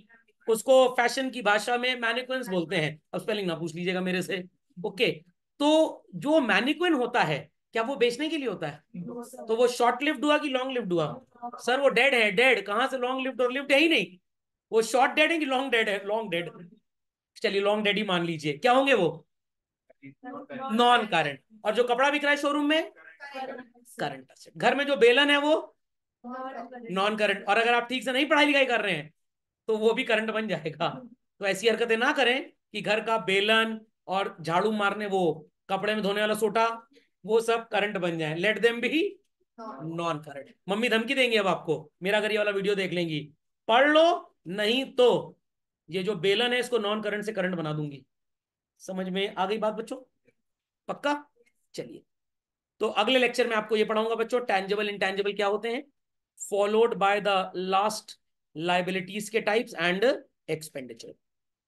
उसको फैशन की भाषा में मैनिक्वेंस बोलते हैं अब स्पेलिंग ना पूछ लीजिएगा मेरे से ओके तो जो मैनिक्वेन होता है क्या वो बेचने के लिए होता है तो वो शॉर्ट लिफ्ट हुआ कि लॉन्ग लिफ्ट हुआ सर वो डेड है डेड कहां से लॉन्ग लिफ्ट और लिफ्ट है ही नहीं वो शॉर्ट डेड है कि लॉन्ग डेड है लॉन्ग डेड चलिए लॉन्ग डेडी मान लीजिए क्या होंगे वो नॉन करंट और जो कपड़ा बिक रहा है शोरूम में करंट असेट घर में जो बेलन है वो नॉन करंट और अगर आप ठीक से नहीं पढ़ाई लिखाई कर रहे हैं तो वो भी करंट बन जाएगा तो ऐसी हरकतें ना करें कि घर का बेलन और झाड़ू मारने वो कपड़े में धोने वाला सोटा वो सब करंट बन जाए लेट देम भी नॉन करंट मम्मी धमकी देंगे अब आपको मेरा घर ये वाला वीडियो देख लेंगी पढ़ लो नहीं तो ये जो बेलन है इसको नॉन करंट से करंट बना दूंगी समझ में आ गई बात बच्चों पक्का चलिए तो अगले लेक्चर में आपको ये पढ़ाऊंगा बच्चों टैंजेबल इंटैंजेबल क्या होते हैं followed by the last liabilities के टाइप्स एंड एक्सपेंडिचर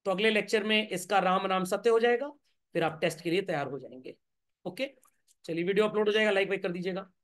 तो अगले लेक्चर में इसका राम नाम सत्य हो जाएगा फिर आप टेस्ट के लिए तैयार हो जाएंगे ओके चलिए वीडियो अपलोड हो जाएगा लाइक वाइक कर दीजिएगा